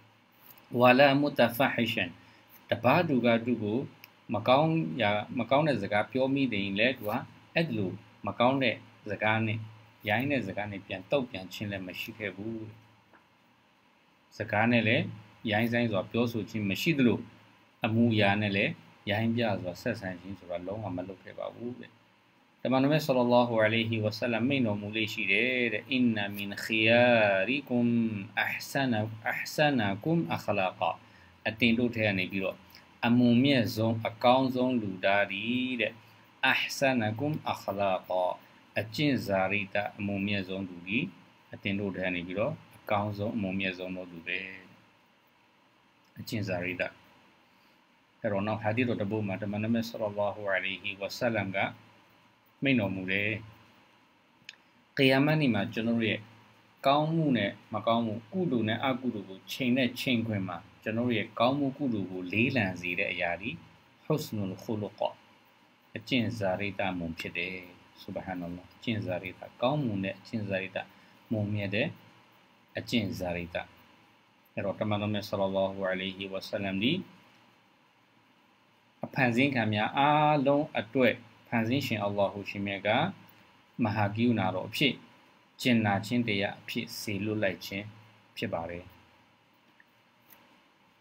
ဝါလာမုတဖဟရှန်တပါးသူကသူ့ကိုမကောင်းရာမကောင်းတဲ့စကားပြောမိတယ်ရင်လည်းသူကအဲ့လိုမကောင်းတဲ့စကားနဲ့ရိုင်းတဲ့စကားနဲ့ပြန်တောက်ပြန်ချင်းလည်းမရှိခဲ့ဘူးစကားနဲ့လည်းရိုင်းဆိုင်စွာပြောဆိုခြင်းမရှိသလိုအမှုရာနဲ့လည်းရိုင်းပြစွာဆက်ဆံခြင်းဆိုတာလုံးဝမလုပ်ခဲ့ပါဘူးတဲ့တမန်တော်မြတ်ဆလ္လာဟူအလိုင်းဝါဆလမ်မိန့်တော်မူလေးရှိတယ်တဲ့အင်နာမင်ခီယာရီကွမ်အဟ်ဆနာအဟ်ဆနာကွမ်အခလာကာအတင်တို့ထဲကနေပြီးတော့အမုံမြတ်ဆုံးအကောင်းဆုံးလူသားသည်တဲ့အဟ်ဆနာကွမ်အခလာကာအကျင့်စာရိတအမုံမြတ်ဆုံးသူသည်အတင်တို့ထဲကနေပြီးတော့အကောင်းဆုံးအမုံမြတ်ဆုံးသောသူပဲအကျင့်စာရိတအဲ့တော့နောက်ဟာဒီတော်တပုတ်မှာတမန်တော်မြတ်ဆလ္လာဟူအလိုင်းဝါဆလမ်ကမိန့်တော်မူတယ်။ကယာမတ်နေ့မှာကျွန်တော်ရဲ့ကောင်းမှုနဲ့မကောင်းမှုကုသိုလ်နဲ့အကုသိုလ်ကိုချိန်နဲ့ချိန်ခွင်မှာကျွန်တော်ရဲ့ကောင်းမှုကုသိုလ်ကိုလေးလံစေတဲ့အရာဒီဟုစနုလ်ခူလကောအကျင့်စာရိတမုံဖြစ်တယ်ဆူဘဟာနလ္လာအကျင့်စာရိတကောင်းမှုနဲ့အကျင့်စာရိတမုံမြတ်တဲ့အကျင့်စာရိတအဲ့တော့တမန်တော်မြတ်ဆလ္လာဟူအလိုင်ဟီဝါဆလမ်ဒီအဖန်ဆင်းခံများအားလုံးအတွက်ဖန်ဆင်းရှင်အလ္လာဟူရှင်မြတ်ကမဟာကိယနာတော်အဖြစ်ကျင်နာခြင်းတရားအဖြစ်စေလွတ်လိုက်ခြင်းဖြစ်ပါတယ်။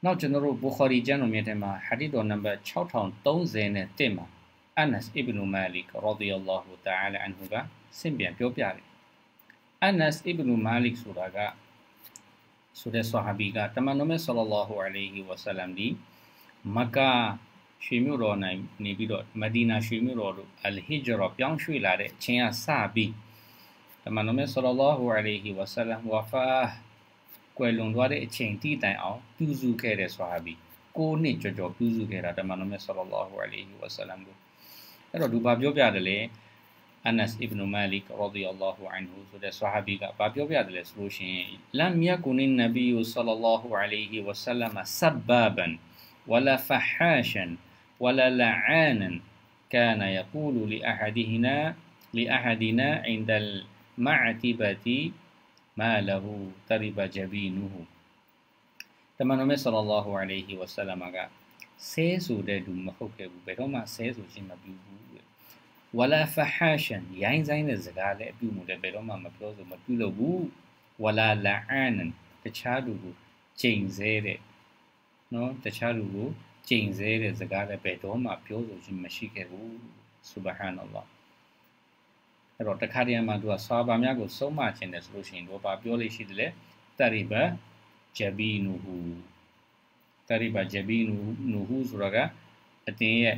နောက်ကျွန်တော်တို့ဘူခါရီကျမ်းတော်မြတ်ထဲမှာဟာဒီတော်နံပါတ်6030နဲ့တင့်မှာအနစ်အီဘနူမာလီကရာဒီယัลလာဟူတာအလာအန်ဟူကဆင့်ပြန်ပြောပြတယ်။အနစ်အီဘနူမာလီဆိုတာကဆိုတဲ့ဆဟာဘီကတမန်တော်မြတ်ဆလ္လာဟူအလိုင်ဟီဝဆလမ်ဒီမက္ကာရွှေမြို့တော်နိုင်နေပြီးတော့မဒီနာရွှေမြို့တော်တို့အလ်ဟီဂျရာပြောင်းရွှေ့လာတဲ့အချိန်ကစပြီးတမန်တော်မြတ်ဆလ္လာလာဟူအလိုင်ဟီဝါဆလမ်ဝါဖာကွယ်လွန်သွားတဲ့အချိန်တိတိုင်အောင်ပြုစုခဲ့တဲ့ဆွာဟာဘီ၉နှစ်ကျော်ကျော်ပြုစုခဲ့တာတမန်တော်မြတ်ဆလ္လာလာဟူအလိုင်ဟီဝါဆလမ်ကိုအဲ့တော့သူဘာပြောပြတယ်လဲအနက်စ်အစ်ဘ်နူမာလီကရာဒီအလ္လာဟူအန်ဟူဆိုတဲ့ဆွာဟာဘီကဘာပြောပြတယ်လဲဆိုလို့ရှိရင်လမ်ယကူနီနဘီယူဆလ္လာလာဟူအလိုင်ဟီဝါဆလမ်ဆဘဘာဘန်ဝလာဖဟာရှန် ولا لعانا كان يقول لأحدنا لأحدنا عند المعتبة ما له ترب جبينه تمنى صلى الله عليه وسلم قال سيسو دادو مخوك أبو ما سيسو جيما ولا فحاشا يعني زين الزغالة أبو مولا بيرو ما مبلوزو مبلوزو ولا لعانا تشارو جين زيري نو تشارو ကျိန်ဆဲတဲ့စကားလည်းဘယ်တော့မှပြောဆိုခြင်းမရှိခဲ့ဘူးဆူဘဟာနလ္လာအဲ့တော့တခါတည်းမှာသူကဆာဘာများကိုဆုံးမခြင်းတယ်ဆိုလို့ရှိရင်တော့ဘာပြောလို့ရှိတယ်လဲတရီဘဂျဘီနူဟူတရီဘဂျဘီနူနူဟူဆိုတာကအတင်းရဲ့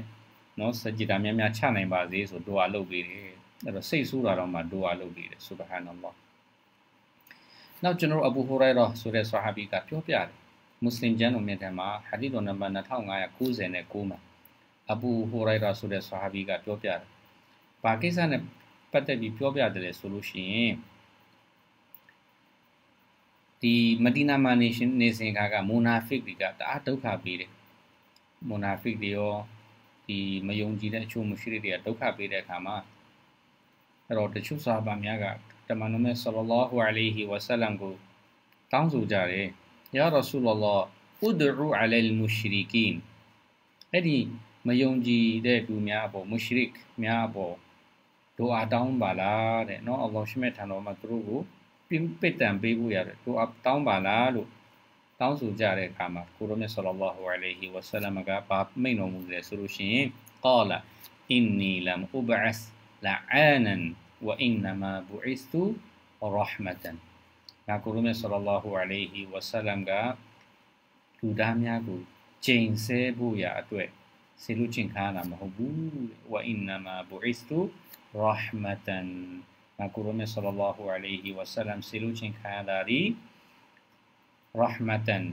နော်စကြတာများများချနိုင်ပါစေဆိုဒူအာလုပ်ပေးတယ်အဲ့တော့စိတ်ဆိုးတာတော့မှဒူအာလုပ်ပေးတယ်ဆူဘဟာနလ္လာနောက်ကျွန်တော်အဘူဟူရိုင်ရာဆိုတဲ့ဆာဟာဘီကပြောပြတယ်မွတ်စလင်ကျမ်းတော်မြတ်ထံမှာဟာဒီသ်တော်နံပါတ်2596မှာအဘူဟူရိုင်ရာဆိုတဲ့ဆာဟာဘီကပြောပြတယ်။ဘာကိစ္စနဲ့ပတ်သက်ပြီးပြောပြတယ်ဆိုလို့ရှိရင်ဒီမဒီနာမှာနေရှင်နေစဉ်ခါကမူနာဖစ်တွေကတအားဒုက္ခပေးတယ်။မူနာဖစ်တွေရောဒီမယုံကြည်တဲ့အချို့မရှိတဲ့တွေကဒုက္ခပေးတဲ့အခါမှာအဲ့တော့တချို့ဆာဟာဘာများကတမန်တော်မြတ်ဆလ္လာလဟူအလိုင်ဟီဝဆလမ်ကိုတောင်းဆိုကြတယ်။ يا رسول الله ادعو على المشركين هذه ما يونجي ده دو ميابو مشرك ميابو دو أتاون بالا ده نو الله شمت هنو ما تروهو بيم بيتان بيبو يا ده دو أتاون بالا لو تاون سوجا ده كاما كورونا صلى الله عليه وسلم قال باب مينو مدر سروشين قال إني لم أبعث لعانا وإنما بعثت رحمة ဒါကိုရုမြတ်ဆလလာဟူအလိုင်ဟီဝဆလမ်ကလူသားများကိုချိန်ဆဖို့ရာအတွက်ဆေလူချင်းခါတာမဟုတ်ဘူးဝအင်နမာဘူအစ်တူရဟမတန်ဒါကိုရုမြတ်ဆလလာဟူအလိုင်ဟီဝဆလမ်ဆေလူချင်းခါတာဒီရဟမတန်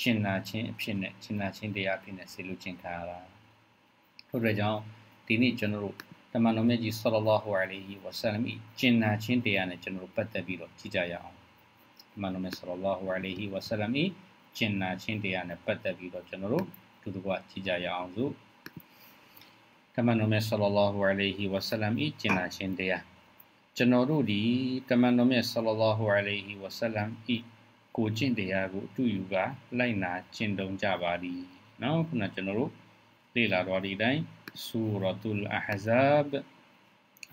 ချင်နာချင်းအဖြစ်နဲ့ချင်နာချင်းတရားအဖြစ်နဲ့ဆေလူချင်းခါတာဟုတ်တယ်ကြောင့်ဒီနေ့ကျွန်တော်တို့တမန်တော်မြတ်ကြီးဆလလာဟူအလိုင်ဟီဝဆလမ်ဤချင်နာချင်းတရားနဲ့ကျွန်တော်တို့ပတ်သက်ပြီးတော့ကြည့်ကြရအောင်အမှန်တော်မြတ်ဆလ္လာဟူအလိုင်ဟီဝါဆလမ်ဤကျင်နာချင်းတရားနဲ့ပတ်သက်ပြီးတော့ကျွန်တော်တို့တူတူကကြည့်ကြရအောင်စုကမန်တော်မြတ်ဆလ္လာဟူအလိုင်ဟီဝါဆလမ်ဤကျင်နာချင်းတရားကျွန်တော်တို့ဒီကမန်တော်မြတ်ဆလ္လာဟူအလိုင်ဟီဝါဆလမ်ဤကိုကျင့်တရားကိုအတူယူကလိုက်နာကျင့်သုံးကြပါသည်နော်ခုနကျွန်တော်တို့လေ့လာတော်ဒီတိုင်းဆူရတုလ်အဟဇာဘ်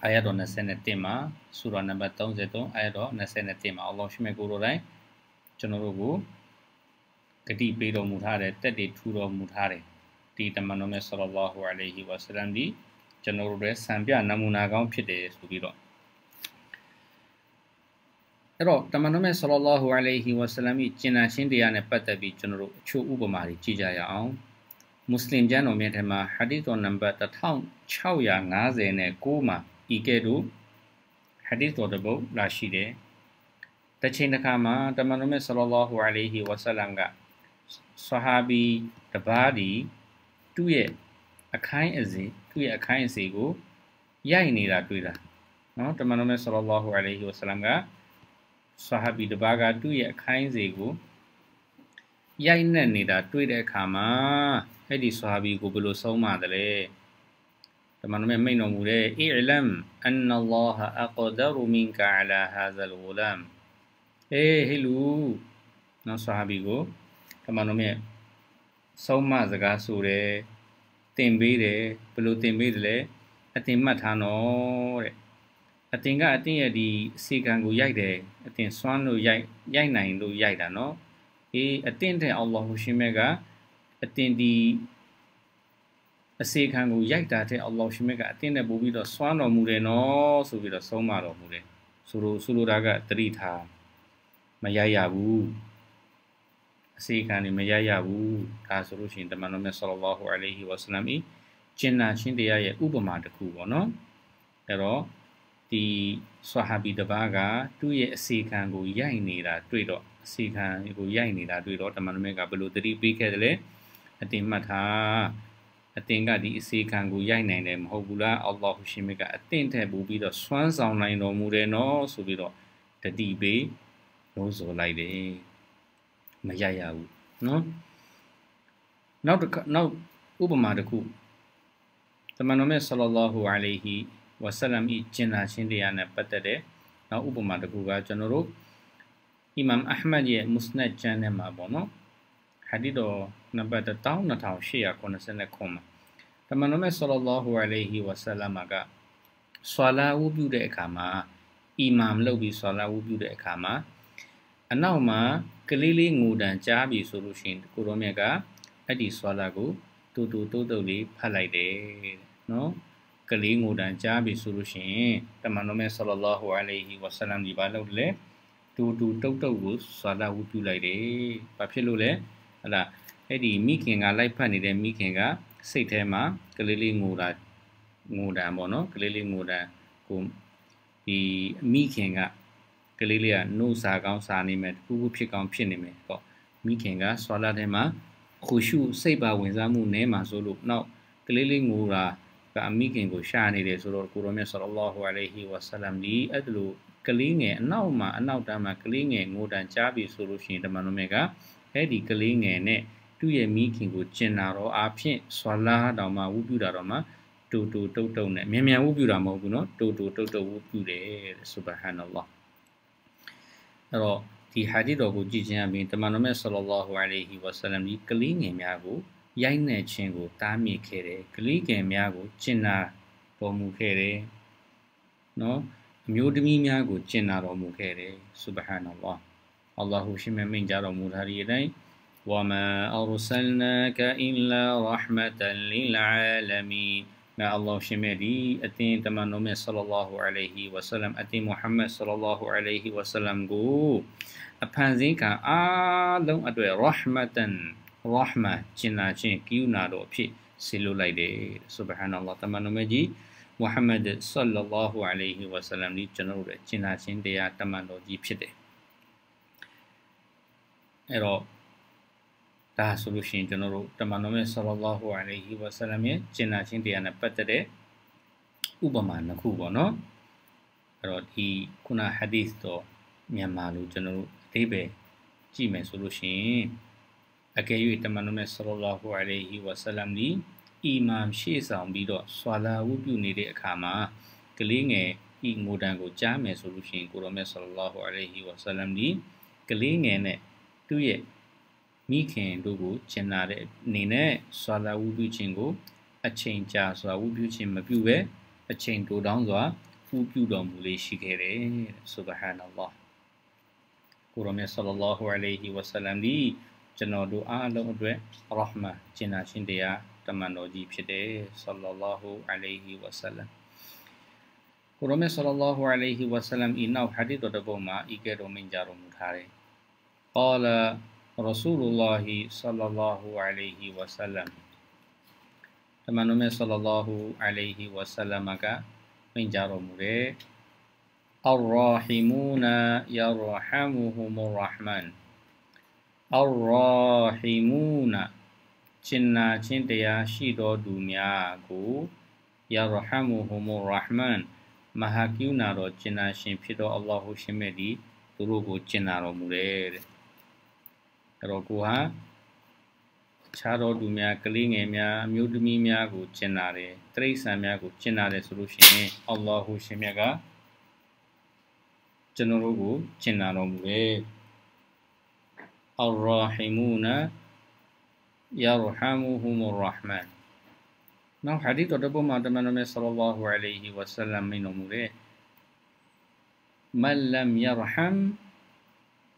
အာယတ်တော်21မှာဆူရာနံပါတ်33အာယတ်တော်21မှာအလ္လာဟ်ရှိမေကိုလိုတိုင်းကျွန်တော်တို့ကိုဂတိပေးတော်မူထားတယ်တက်တည်ထူတော်မူထားတယ်ဒီတမန်တော်မြတ်ဆလ္လာလာဟူအလိုင်ဟီဝါဆလမ်ဒီကျွန်တော်တို့ရဲ့စံပြနမူနာကောင်းဖြစ်တယ်ဆိုပြီးတော့အဲ့တော့တမန်တော်မြတ်ဆလ္လာလာဟူအလိုင်ဟီဝါဆလမ်ဒီကျင်နာရှင်းတရားနဲ့ပတ်သက်ပြီးကျွန်တော်တို့အချို့ဥပမာတွေကြည့်ကြရအောင်မွတ်စလင်ကျမ်းတော်မြတ်ထဲမှာဟာဒီသ်တော်နံပါတ်1650နဲ့9မှာဤကဲ့သို့ဟဒီသ်တော်တပုတ်လာရှိတယ်။တချိန်တစ်ခါမှာတမန်တော်မြတ်ဆလလောဟူအလိုင်းဟီဝဆလမ်ကဆဟာဘီတပါးဒီသူ့ရဲ့အခိုင်းအစေသူ့ရဲ့အခိုင်းအစေကိုရိုက်နေတာတွေ့တာ။နော်တမန်တော်မြတ်ဆလလောဟူအလိုင်းဟီဝဆလမ်ကဆဟာဘီတပါးကသူ့ရဲ့အခိုင်းအစေကိုရိုက်နှက်နေတာတွေ့တဲ့အခါမှာအဲ့ဒီဆဟာဘီကိုဘယ်လိုဆုံးမသလဲ။တမန်တော်မြတ်မိန့်တော်မူတဲ့ i'lam anna Allah aqdaru minka ala hadha al-ghulam အေးဟေလူနော်ဆာဘီကိုတမန်တော်မြတ်ဆုံးမစကားဆိုတယ်တင်ပေးတယ်ဘယ်လိုတင်ပေးတယ်လဲအတင်မှတ်ထားနော်တဲ့အတင်ကအတင်ရဲ့ဒီအစီကံကိုရိုက်တယ်အတင်စွမ်းလို့ရိုက်ရိုက်နိုင်လို့ရိုက်တာနော်အေးအတင်တဲ့အော်လာဟူရှင်မြတ်ကအတင်ဒီအစေခံကိုရိုက်တာတဲ့အော်လော်ရှိမက်ကအတင်းနဲ့ပို့ပြီးတော့စွမ်းတော်မူတယ်နော်ဆိုပြီးတော့ဆုံးမတော်မူတယ်ဆိုလိုဆိုလိုတာကတတိထာမရရဘူးအစေခံနေမရရဘူးဒါဆိုလို့ရှိရင်တမန်တော်မြတ်ဆလ္လာဟူအလိုင်ဟီဝါဆလမ်ဤကျင်နာရှင်တရားရဲ့ဥပမာတစ်ခုပေါ့နော်အဲ့တော့ဒီဆဟာဘီတပါးကသူ့ရဲ့အစီခံကိုရိုက်နေတာတွေ့တော့အစီခံကိုရိုက်နေတာတွေ့တော့တမန်တော်မြတ်ကဘယ်လိုတတိပေးခဲ့တယ်လဲအတင်မှတ်ထားအတင်ကဒီအစီခံကိုရိုက်နိုင်တယ်မဟုတ်ဘူးလားအလ္လာဟ်ရှင်မြတ်ကအတင်ထက်ပူပြီးတော့စွမ်းဆောင်နိုင်တော်မူတယ်နော်ဆိုပြီးတော့တတိပေးလုံးစော်လိုက်တယ်မရရဘူးနော်နောက်တစ်ခါနောက်ဥပမာတစ်ခုတမန်တော်မြတ်ဆလ္လာလာဟူအလိုင်ဟီဝဆလမ်ဤကျင်နာရှင်တရားနဲ့ပတ်သက်တဲ့နောက်ဥပမာတစ်ခုကကျွန်တော်တို့အီမမ်အဟမဒ်ရဲ့မုစနက်ကျမ်းထဲမှာပေါ့နော်ဟာဒီတော်နံပါတ်12889မှာတမန်တော်မြတ်ဆလ္လာလဟူအလိုင်ဟီဝဆလမ်ကဆလာဝုပြုတဲ့အခါမှာအီမာမ်လုပ်ပြီးဆလာဝုပြုတဲ့အခါမှာအနောက်မှာကလေးလေးငိုတံကြားပြီဆိုလို့ရှိရင်ကိုရောမြတ်ကအဲ့ဒီဆလာကိုတူတူတိုးတုပ်လေးဖတ်လိုက်တယ်နော်ကလေးငိုတံကြားပြီဆိုလို့ရှိရင်တမန်တော်မြတ်ဆလ္လာလဟူအလိုင်ဟီဝဆလမ်ဒီပါလုပ်လေတူတူတုတ်တုတ်ကိုဆလာဝုပြုလိုက်တယ်ဘာဖြစ်လို့လဲဟလာအဲ့ဒီမိခင်ကလိုက်ဖက်နေတဲ့မိခင်ကစိတ်ထဲမှာကလေးလေးငိုတာငိုတာပေါ့နော်ကလေးလေးငိုတာကိုဒီမိခင်ကကလေးလေးကနှုတ်စာကောင်းစာနေမယ်တခုခုဖြစ်ကောင်းဖြစ်နေမယ်ပေါ့မိခင်ကဆွာလာထဲမှာခုရှု စိတ်ပါဝင်စားမှုနည်းမှာဆိုလို့နောက်ကလေးလေးငိုတာကအမိခင်ကိုရှာနေတယ်ဆိုတော့ကိုရောမြတ်ဆလ္လာဟူအလိုင်ဟီဝါဆလမ်ဒီအဲ့ဒါလိုကလေးငယ်အနောက်မှာအနောက်တန်းမှာကလေးငယ်ငိုတန်ကြားပြီဆိုလို့ရှိရင်တမန်တော်မြတ်ကအဲ့ဒီကလေးငယ်နဲ့သူ့ရဲ့မိခင်ကိုကျင်လာတော့အာဖြင့်ဆွာလာတောင်မှဝုပြုတာတော့မှတူတူတုတ်တုတ်နဲ့မြန်မြန်ဝုပြုတာမဟုတ်ဘူးเนาะတူတူတုတ်တုတ်ဝုပြုတယ်ဆူဘဟာနလ္လာအဲ့တော့ဒီဟာဒီတော်ကိုကြည့်ခြင်းအပြင်တမန်တော်မြတ်ဆလ္လာလာဟူအလိုင်ဟီဝါဆလမ်ဒီကလေးငယ်များကိုရိုက်နှက်ခြင်းကိုတားမြစ်ခဲ့တယ်ကလေးငယ်များကိုကျင်နာတော်မူခဲ့တယ်เนาะအမျိုးသမီးများကိုကျင်နာတော်မူခဲ့တယ်ဆူဘဟာနလ္လာအလ္လာဟူရှင်မမိန်ကြတော်မူတာဒီအတိုင်း وما أرسلناك إلا رحمة للعالمين ما الله شمدي أتين تمنم صلى الله عليه وسلم أتين محمد صلى الله عليه وسلم قو أبان زيكا آدم أدوي رحمة رحمة جنا جن كيونا دو بشي سلو لايدي سبحان الله تمنم جي محمد صلى الله عليه وسلم لي جنرو جنا جن ديا تمنم جي بشي အဲ့တော့ဒါဆိုလို့ရှိရင်ကျွန်တော်တို့တမန်တော်မြတ်ဆလ္လာလဟူအလိုင်ဟီဝါဆလမ်ရဲ့ကျင့်နာခြင်းတရားနဲ့ပတ်သက်တဲ့ဥပမာနှစ်ခုပေါ့နော်အဲ့တော့ဒီခုနဟာဒီသ်တော့မြန်မာလိုကျွန်တော်တို့အသေးပဲကြည့်မယ်ဆိုလို့ရှိရင်အကယ်၍တမန်တော်မြတ်ဆလ္လာလဟူအလိုင်ဟီဝါဆလမ်ဒီအီမမ်ရှေ့ဆောင်ပြီးတော့ဆွာလာဝုပြုနေတဲ့အခါမှာကလေးငယ်ဤငိုတံကိုကြားမယ်ဆိုလို့ရှိရင်ကိုရောမြတ်ဆလ္လာလဟူအလိုင်ဟီဝါဆလမ်ဒီကလေးငယ်နဲ့သူ့ရဲ့မိခင်တို့ကိုကျင်နာတဲ့အနေနဲ့စွာသာဝုပြုခြင်းကိုအချိန်ကြာစွာဝုပြုခြင်းမပြုဘဲအချိန်တိုတောင်းစွာဝုပြုတော်မူလေးရှိခဲ့တယ်ဆူဘဟာနလာကိုရမေဆလလာဟူအလိုင်ဟီဝဆလမ်ဒီကျွန်တော်တို့အားလုံးအတွက်ရာဟ်မာကျင်နာရှင်တရားတမန်တော်ကြီးဖြစ်တယ်ဆလလာဟူအလိုင်ဟီဝဆလမ်ကိုရမေဆလလာဟူအလိုင်ဟီဝဆလမ်ဤနောက်ဟာဒီတော်တဘုံမှာဤကဲ့သို့မင်ကြတော်မူထားတယ် قال Rasulullah sallallahu alaihi wasallam တမန်တော်မြတ် sallallahu alaihi wasallam ကမိန့်ကြားတော်မူတယ် الراحمون يرحمهم الرحمن الراحمون ချင်နာချင်းတရားရှိတော်သူများကိုယရဟမူဟူမူရဟမန်မဟာကိူနာတော်ချင်နာရှင်ဖြစ်တော်အလ္လာဟူရှင်မြတ်သည်သူတို့ကိုချင်နာတော်မူတယ်တဲ့အဲ့တော့ကိုဟာခြားတော်သူများကလေးငယ်များအမျိုးသမီးများကိုကျင်နာတယ်တိရစ္ဆာန်များကိုကျင်နာတယ်ဆိုလို့ရှိရင်အလ္လာဟူရှင်မြတ်ကကျွန်တော်တို့ကိုကျင်နာတော်မူတယ်အရ်ရာဟီမူနာယာရဟမူဟူမူရဟ်မန်နောက်ဟာဒီတော်တပုမှာတမန်တော်မြတ်ဆလ္လာဟူအလိုင်ဟီဝါဆလမ်မိန်တော်မူတယ်မလမ်ယရဟမ်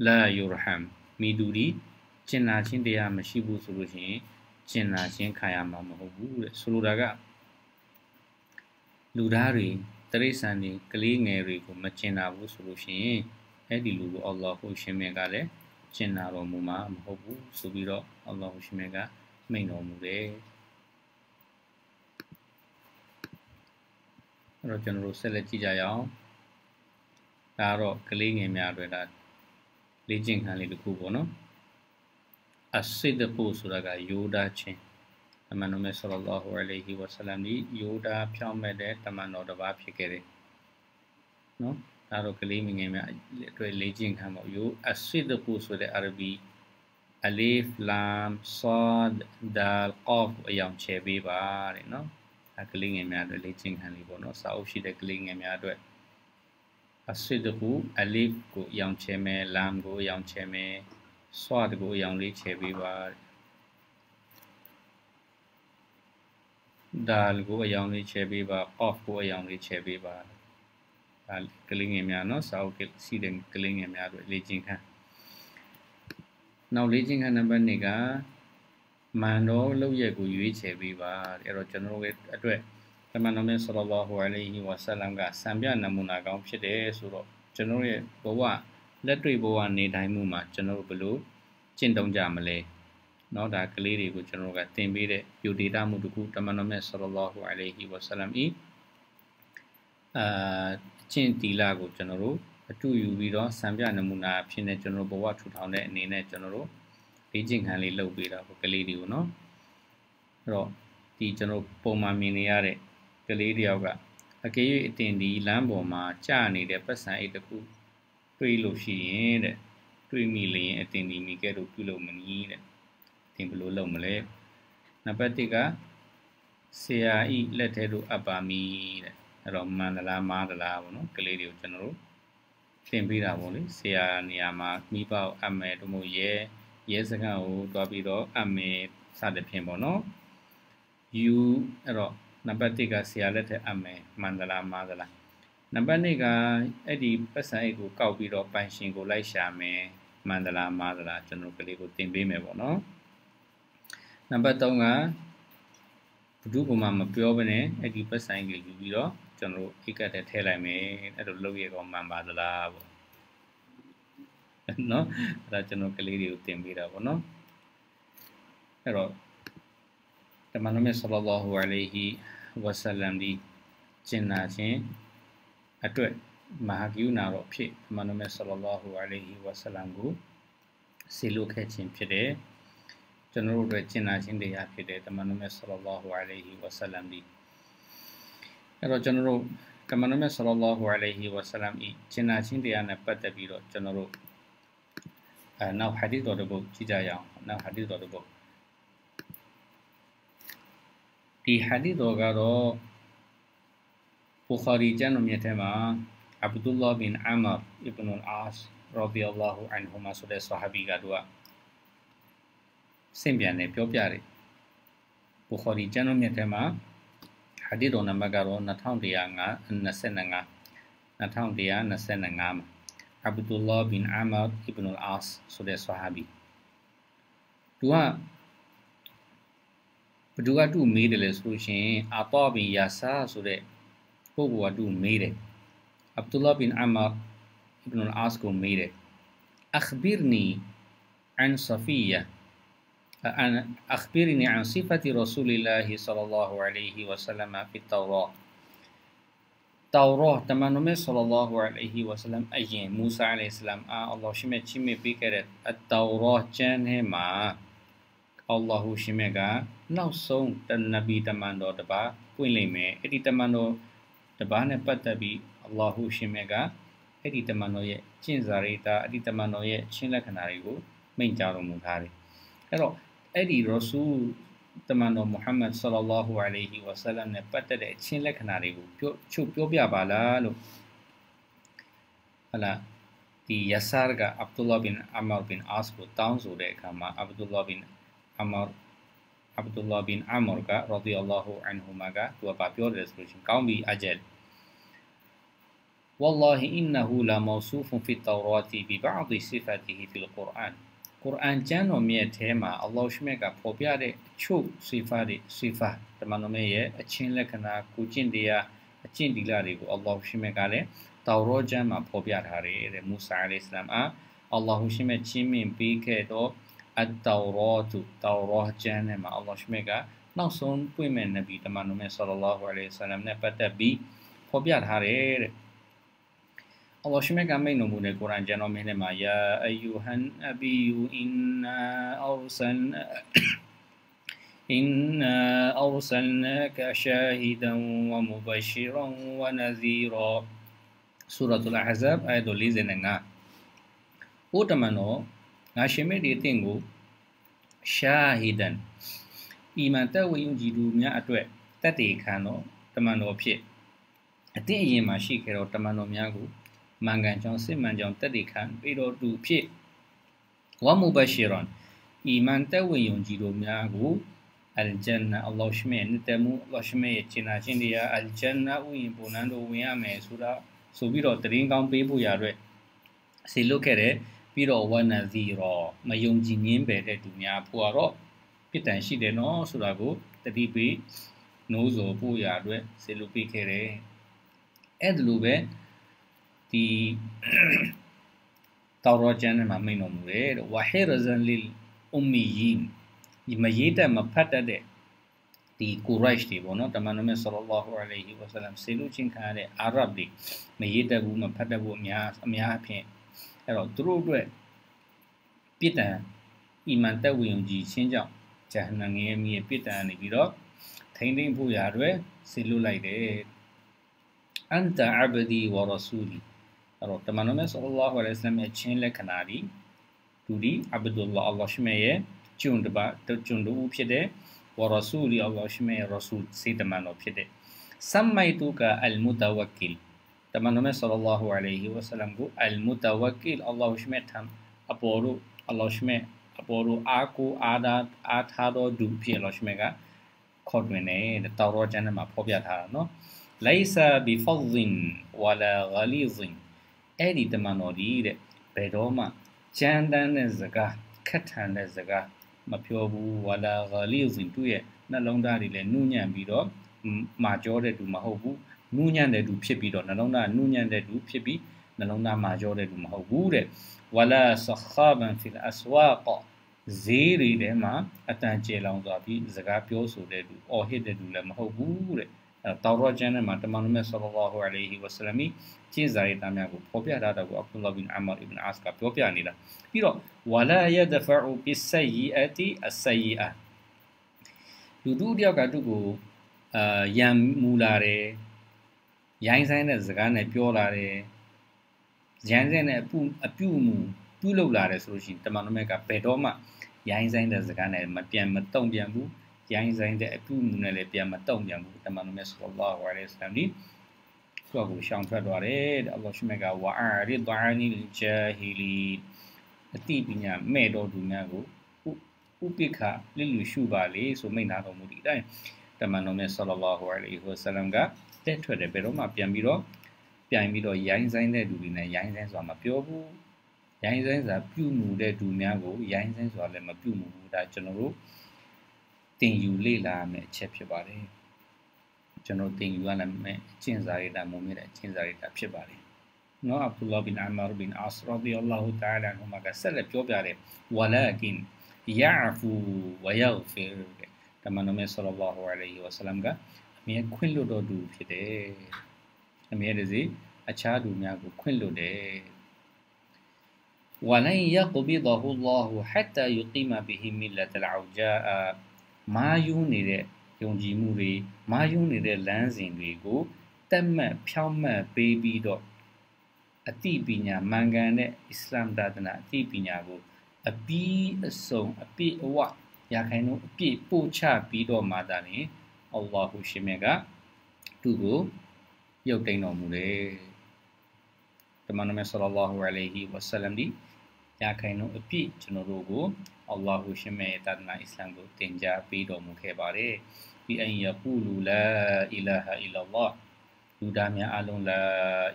လာယရဟမ်မီဒူရီကျင်နာခြင်းတရားမရှိဘူးဆိုလို့ရှိရင်ကျင်နာခြင်းခံရမှာမဟုတ်ဘူးတဲ့ဆိုလိုတာကလူသားတွေတရိษံတွေကလေးငယ်တွေကိုမကျင်နာဘူးဆိုလို့ရှိရင်အဲ့ဒီလူကိုအလ္လာဟ်ရှင်မြတ်ကလည်းကျင်နာတော်မူမှာမဟုတ်ဘူးဆိုပြီးတော့အလ္လာဟ်ရှင်မြတ်ကမိန့်တော်မူတယ်အဲ့တော့ကျွန်တော်တို့ဆက်လက်ကြည့်ကြရအောင်ဒါကတော့ကလေးငယ်များတွေဒါလေ့ကျင့်ခန်းလေးတစ်ခုပေါ့နော်အစစ်တဖို့ဆိုတာကယိုဒါချင်းအမန်တော်မြတ်ဆလ္လာဟူအလိုင်ဟီဝဆလမ်ဒီယိုဒါဖြောင်းမဲ့တဲ့တမန်တော်တစ်ပါးဖြစ်ခဲ့တယ်နော်ဒါတော့ကလေးမငယ်များအတွက်လေ့ကျင့်ခံပါယိုအစစ်တဖို့ဆိုတဲ့အရဘီအလီဖ်လမ်ဆာဒ်ဒါလ်ကောဖ်အယောင်ချေပေးပါတဲ့နော်အကလေးငယ်များအတွက်လေ့ကျင့်ခံလေးပေါ့နော်စာအုပ်ရှိတဲ့ကလေးငယ်များအတွက်အစစ်တဖို့အလီဖ်ကိုအယောင်ချေမယ်လမ်ကိုအယောင်ချေမယ်စွာတကူအယောင်လေးချယ်ပေးပါဒါလကိုအယောင်လေးချယ်ပေးပါ off ကိုအယောင်လေးချယ်ပေးပါဒါကလေးငယ်များနော်စာအုပ်ကစီတဲ့ကလေးငယ်များတို့လေ့ကျင့်ခန်းနောက်လေ့ကျင့်ခန်းနံပါတ်2ကမန်တော်လောက်ရက်ကိုရွေးချယ်ပေးပါအဲ့တော့ကျွန်တော်တို့ရဲ့အတွက်တမန်တော်မြတ်ဆလ္လာဟူအလိုင်းဟီဝါဆလမ်ကစံပြနမူနာကောင်းဖြစ်တယ်ဆိုတော့ကျွန်တော်ရဲ့ဘဝလက်တွေ့ဘဝနေတိုင်းမှုမှာကျွန်တော်တို့ဘယ်လိုကျင့်သုံးကြမလဲเนาะဒါကလေးတွေကိုကျွန်တော်ကသင်ပေးတဲ့ view data မှုတခုတမန်တော်မြတ်ဆလ္လာလာဟူအလိုင်ဟီဝါဆလမ်ဤအာကျင့်တီလာကိုကျွန်တော်တို့အတူယူပြီးတော့စံပြနမူနာဖြစ်နေကျွန်တော်တို့ဘဝထူထောင်တဲ့အနေနဲ့ကျွန်တော်တို့လေ့ကျင့်ခန်းလေးလုပ်ပေးတာကိုကလေးတွေကိုเนาะအဲ့တော့ဒီကျွန်တော်ပုံမှန်မြင်နေရတဲ့ကလေးတယောက်ကအကေး၍အတင်ဒီလမ်းပေါ်မှာကြာနေတဲ့ပတ်စံအိတ်တစ်ခုတွေးလို့ရှိရင်တဲ့တွေးမိလျင်အတင်ဒီမီကဲ့သို့ပြုလုပ်မနည်းတဲ့သင်ဘယ်လိုလုပ်မလဲနံပါတ်1ကဆရာဤလက်ထဲသို့အပ်ပါမည်တဲ့အဲ့တော့မှန်သလားမှားသလားပေါ့နော်ကလေးတွေကိုကျွန်တော်တို့သင်ပေးတာပေါ့လေဆရာနေရာမှာမိဘကိုအပ်မယ်တို့မို့ရဲရဲစခန်းကိုတွားပြီးတော့အပ်မယ်စသဖြင့်ပေါ့နော် you အဲ့တော့နံပါတ်1ကဆရာလက်ထဲအပ်မယ်မှန်သလားမှားသလားနံပါတ်2ကအဲ့ဒီပတ်စံအိတ်ကိုကောက်ပြီးတော့ပိုင်ရှင်ကိုလိုက်ရှာမယ်မန္တလာမာသလာကျွန်တော်ကလေးကိုတင်ပေးမယ်ပေါ့နော်နံပါတ်3ကဘုဒ္ဓဘာမမပြောဘဲနဲ့အဲ့ဒီပတ်စံအိတ်ကိုယူပြီးတော့ကျွန်တော်အိတ်ကတည်းထည့်လိုက်မယ်အဲ့လိုလုပ်ရကောမှန်ပါသလားပေါ့နော်အဲ့ဒါကျွန်တော်ကလေးတွေကိုတင်ပေးတာပေါ့နော်အဲ့တော့တမန်တော်မြတ်ဆလ္လာလဟူအလိုင်ဟီဝဆလမ်ဒီကျင်နာခြင်းအတွက်မဟာကီယူနာတော်ဖြစ်မနုမဲဆလလာဟူအလိုင်ဟီဝါဆလမ်ကိုဆီလိုခဲ့ခြင်းဖြစ်တယ်ကျွန်တော်တို့အတွက်ကျင့်နာခြင်းတရားဖြစ်တယ်တမန်တော်မြတ်ဆလလာဟူအလိုင်ဟီဝါဆလမ်ဒီအဲ့တော့ကျွန်တော်တို့တမန်တော်မြတ်ဆလလာဟူအလိုင်ဟီဝါဆလမ်ဤကျင့်နာခြင်းတရားနဲ့ပတ်သက်ပြီးတော့ကျွန်တော်တို့အဲနောက်ဟာဒီသ်တော်တစ်ပုဒ်ကြည့်ကြရအောင်နောက်ဟာဒီသ်တော်တစ်ပုဒ်ဒီဟာဒီသ်တော်ကတော့ဘူခါရီကျမ်းတော်မြတ်ထဲမှာအဗ်ဒူလာဘင်အမရ်အစ်ဘ်နူလ်အာစ်ရာဒီအလ္လာဟူအန်ဟူမာဆိုတဲ့ဆဟာဘီကသူကဆင့်ပြန်တယ်ပြောပြတယ်ဘူခါရီကျမ်းတော်မြတ်ထဲမှာဟာဒီသ်တော်နံပါတ်ကတော့2125 2125မှာအဗ်ဒူလာဘင်အမရ်အစ်ဘ်နူလ်အာစ်ဆိုတဲ့ဆဟာဘီသူကဘသူကသူ့မေးတယ်လဲဆိုလို့ရှင်အာတာဘင်ယာဆာဆိုတဲ့ပုဂ္ဂိုလ်ကသူ့မေးတယ်အဗ်ဒူလာဘင်အမာအစ်ဘ်နူလ်အာစ်ကိုမေးတယ်အခဘီရနီအန်ဆဖီယာ أن أخبرني عن صفة رسول الله صلى الله عليه وسلم في التوراة توراة تمنم صلى الله عليه وسلم أجين موسى عليه السلام آه الله شمع شمع بكرة التوراة جنه ما الله شمع نو سون تنبي تمان دو دبا ပွင့်လိမ့်မယ်အဲ့ဒီတမန်တော်ပါးနဲ့ပတ်သက်ပြီးအလ္လာဟူရှင်မြတ်ကအဲ့ဒီတမန်တော်ရဲ့ကျင့်စာရိတာအဲ့ဒီတမန်တော်ရဲ့ချင်းလက္ခဏာတွေကိုမိန့်ကြားတော်မူထားတယ်။အဲ့တော့အဲ့ဒီရဆူလ်တမန်တော်မုဟမ္မဒ်ဆလ္လာလာဟူအလိုင်ဟီဝါဆလမ်နဲ့ပတ်သက်တဲ့အချင်းလက္ခဏာတွေကိုပြောချုပ်ပြောပြပါလားလို့ဟလာဒီယဆာကအဗ်ဒူလာဘင်အမာဘင်အာစ်ကိုတောင်းဆိုတဲ့အခါမှာအဗ်ဒူလာဘင်အမာအဗ်ဒူလာဘင်အမာကရာဒီအလ္လာဟူအန်ဟူမာကသူကပြောတယ်ဆိုလို့ရှင် ကောင်းပြီအဂျယ် والله إنه لموصوف في التوراة ببعض صفاته في القرآن ကုရ်အန်ကျမ်းတော်မြတ်ထဲမှာအလ္လာဟ်ရှမေကဖော်ပြတဲ့အချို့စီဖာတွေစီဖာဓမ္မတော်မြတ်ရဲ့အချင်းလက္ခဏာကိုကျင့်တရားအကျင့်ဒီလာတွေကိုအလ္လာဟ်ရှမေကလည်းတောရောကျမ်းမှာဖော်ပြထားတယ်တဲ့မူဆာအလัยစလမ်အားအလ္လာဟ်ရှမေချင်းမြင်ပေးခဲ့တော့အတောရောတုတောရောကျမ်းထဲမှာအလ္လာဟ်ရှမေကနောက်ဆုံးပြည့်မဲ့နဗီဓမ္မတော်မြတ်ဆလ္လာလဟူအလัยဟ်ဆလမ်နဲ့ပတ်သက်ပြီးဖော်ပြထားတယ်တဲ့ Allah shumeka mainu mune Quran jano mene ma ya ayyuhan nabiyyu inna arsalna إنا أرسلناك شاهدا ومبشرا ونذيرا سورة الأحزاب آية 55ဥတမန်တော်ငါရှင်မေဒီအသင်ကိုရှာဟီဒန်အီမန်တက်ဝယုံကြည်သူများအတွက်တတ်တည်ခံတော်တမန်တော်ဖြစ်အသင်အရင်မှာရှိခဲ့တော်တမန်တော်များကိုမှန်ကန်ကြောင်းစစ်မှန်ကြောင်းတည်တည်ခံပြီးတော့သူဖြစ်ဝမ်မူဘရှီရွန်အီမန်တဲ့ဝင်ယုံကြည်တို့များကိုအလ်ဂျန်နာအလ္လာဟ်ရှမေနတမူအလ္လာဟ်ရှမေရဲ့ကျင်နာခြင်းတရားအလ်ဂျန်နာဥယင်ပုံနန်းတို့ဝင်ရမယ်ဆိုတော့ဆိုပြီးတော့တရင်ကောင်းပေးဖို့ရတဲ့စီလုတ်ခဲ့တဲ့ပြီးတော့ဝနဇီရောမယုံကြည်ငင်းပယ်တဲ့သူများဖို့ကတော့ပြစ်ဒဏ်ရှိတယ်နော်ဆိုတာကိုတတိပိနိုးစောဖို့ရတဲ့စီလုတ်ပေးခဲ့တယ်အဲ့ဒါလိုပဲဒီတော်တော်ကျမ်းထဲမှာမိန့်တော်မူတယ်တဲ့ဝဟီရဇန်လီအွမ်မီယင်ဒီမရေးတတ်မဖတ်တတ်တဲ့ဒီကိုရိုက်တွေပေါ့နော်တမန်တော်မြတ်ဆလ္လာဟူအလိုင်ဟီဝဆလမ်ဆေလုချင်းခံရတဲ့အာရဗ်တွေမရေးတတ်ဘူးမဖတ်တတ်ဘူးအများအများအဖြစ်အဲ့တော့သူတို့အတွက်ပြစ်ဒဏ်အီမန်တက်ဝင်ယုံကြည်ခြင်းကြောင့်ဂျဟန္နမ်ငရဲ့မြေပြစ်ဒဏ်နေပြီးတော့ထိမ့်သိမ့်ဖို့ရာတွေဆေလုလိုက်တယ်အန်တာအဘဒီဝရဆူလီအဲ့တော့တမန်တော်မြတ်ဆလ္လာဟူအလိုင်းဝါဆလမ်ရဲ့ချင်းလက္ခဏာဒီဒူဒီအဗ်ဒူလာအလ္လာဟ်ရှမေရဲ့ကျွန်းတပါကျွန်းတူဖြစ်တဲ့ဝရဆူလီအလ္လာဟ်ရှမေရဆူလ်စေတမန်တော်ဖြစ်တဲ့ဆမ်မိုင်တူကအလ်မူတဝက်ကီလ်တမန်တော်မြတ်ဆလ္လာဟူအလိုင်းဝါဆလမ်ကိုအလ်မူတဝက်ကီလ်အလ္လာဟ်ရှမေထံအပေါ်တို့အလ္လာဟ်ရှမေအပေါ်တို့အာကိုအာဒါအာထားတော်ဒူဖြစ်အလ္လာဟ်ရှမေကခေါ်တွင်တယ်တောက်တော်ကျမ်းထဲမှာဖော်ပြထားတာနော် ليس بفظ ولا غليظ အဲ့ဒီတမန်တော်ဒီတဲ့ဘယ်တော့မှကြမ်းတမ်းတဲ့စကားခက်ထန်တဲ့စကားမပြောဘူးဝါလာဂါလီဇင်သူ့ရဲ့နှလုံးသားတွေလည်းနှုညံ့ပြီးတော့မာကြောတဲ့သူမဟုတ်ဘူးနှုညံ့တဲ့သူဖြစ်ပြီးတော့နှလုံးသားနှုညံ့တဲ့သူဖြစ်ပြီးနှလုံးသားမာကြောတဲ့သူမဟုတ်ဘူးတဲ့ဝါလာဆခါဘန်ဖီလ်အစဝါကဈေးတွေထဲမှာအတန်ကျေလောင်စွာပြီးစကားပြောဆိုတဲ့သူအော်ဟစ်တဲ့သူလည်းမဟုတ်ဘူးတဲ့တောရော့ကျမ်းထဲမှာတမန်တော်မြတ်ဆလ္လာလာဟူအလัยဟီဝဆလမ်ဤကျင့်စာရေးသားများကိုဖော်ပြထားတာကိုအဘူလာဘင်အမာအီဘင်အာစ်ကပြောပြနေတာပြီးတော့ဝလာယဒဖအူဘစ်ဆယီအတီအဆယီအာလူတို့တယောက်ကသူ့ကိုအာရံမူလာတယ်ရိုင်းဆိုင်တဲ့စကားနဲ့ပြောလာတယ်ရန်စင်းနဲ့အပူအပြူမူပြုတ်လောက်လာတယ်ဆိုလို့ရှိရင်တမန်တော်မြတ်ကဘယ်တော့မှရိုင်းဆိုင်တဲ့စကားနဲ့မပြန်မတုံပြန်ဘူးပြိုင်ဆိုင်တဲ့အပြုအမူနဲ့လည်းပြန်မတုံ့ပြန်ဘူးတမန်တော်မြတ်ဆလ္လာဟူအလိုင်းဆလမ်ဒီသူ့ကိုရှောင်ထွက်သွားတယ်တဲ့အလ္လာဟ်ရှိမကဝါအာရီဒါနီလ်ဂျာဟီလီအတိပညာမဲ့တော်သူများကိုဥပိခလလူရှုပါလေဆိုမိန့်နာတော်မူဒီအတိုင်းတမန်တော်မြတ်ဆလ္လာဟူအလိုင်းဆလမ်ကတဲ့ထွက်တယ်ဘယ်တော့မှပြန်ပြီးတော့ပြိုင်ပြီးတော့ရိုင်းဆိုင်တဲ့လူတွေနဲ့ရိုင်းဆိုင်ဆိုတာမပြောဘူးရိုင်းဆိုင်ဆိုတာပြုမှုတဲ့လူများကိုရိုင်းဆိုင်ဆိုတာလည်းမပြုမှုဘူးဒါကျွန်တော်တို့တင်ယူလေ့လာရမယ့်အချက်ဖြစ်ပါတယ်ကျွန်တော်တင်ယူရမယ့်အကျင့်စာရိတ္တမုံမြင့်တဲ့အကျင့်စာရိတ္တဖြစ်ပါတယ်နော်အဗ်ဒူလာဘင်အမာရ်ဘင်အာစရာဒီအလ္လာဟူတာလာဟူမကဆက်လက်ပြောပြတယ်ဝလာကင်ယာဖူဝယဂ်ဖီရ်တမန်တော်မြတ်ဆလ္လာဟူအလိုင်ဝါဆလမ်ကအမြဲခွင့်လွှတ်တော်သူဖြစ်တယ်အမြဲတစေအခြားသူများကိုခွင့်လွှတ်တယ် ولن يقبضه الله حتى يقيم به ملة العوجاء မာယွန်းနေတဲ့ယုံကြည်မှုတွေမာယွန်းနေတဲ့လမ်းစဉ်တွေကိုတက်မှတ်ဖြောင်းမှတ်ပေးပြီးတော့အသိပညာမှန်ကန်တဲ့အစ္စလာမ်သာသနာအသိပညာကို အပြီးအစုံအပြည့်အဝရခိုင်နှုန်းအပြည့်ပို့ချပြီးတော့မှသာလျှင်အလ္လာဟူရှင်မြတ်ကသူ့ကိုရုပ်သိမ်းတော်မူတယ်။တမန်တော်မြတ်ဆလ္လာဟူအလိုင်ဟီဝဆလမ်ဒီရာခိုင်နှုန်းအပြည့်ကျွန်တော်တို့ကို အလ္လာဟူရှင်မဲ့တာဒနာအစ္စလာမ်ကိုသင်ကြားပေးတော်မူခဲ့ပါတယ်။ပြီးအင်ယကူလူလာအီလာဟာအီလာလာလူသားများအလုံးလာ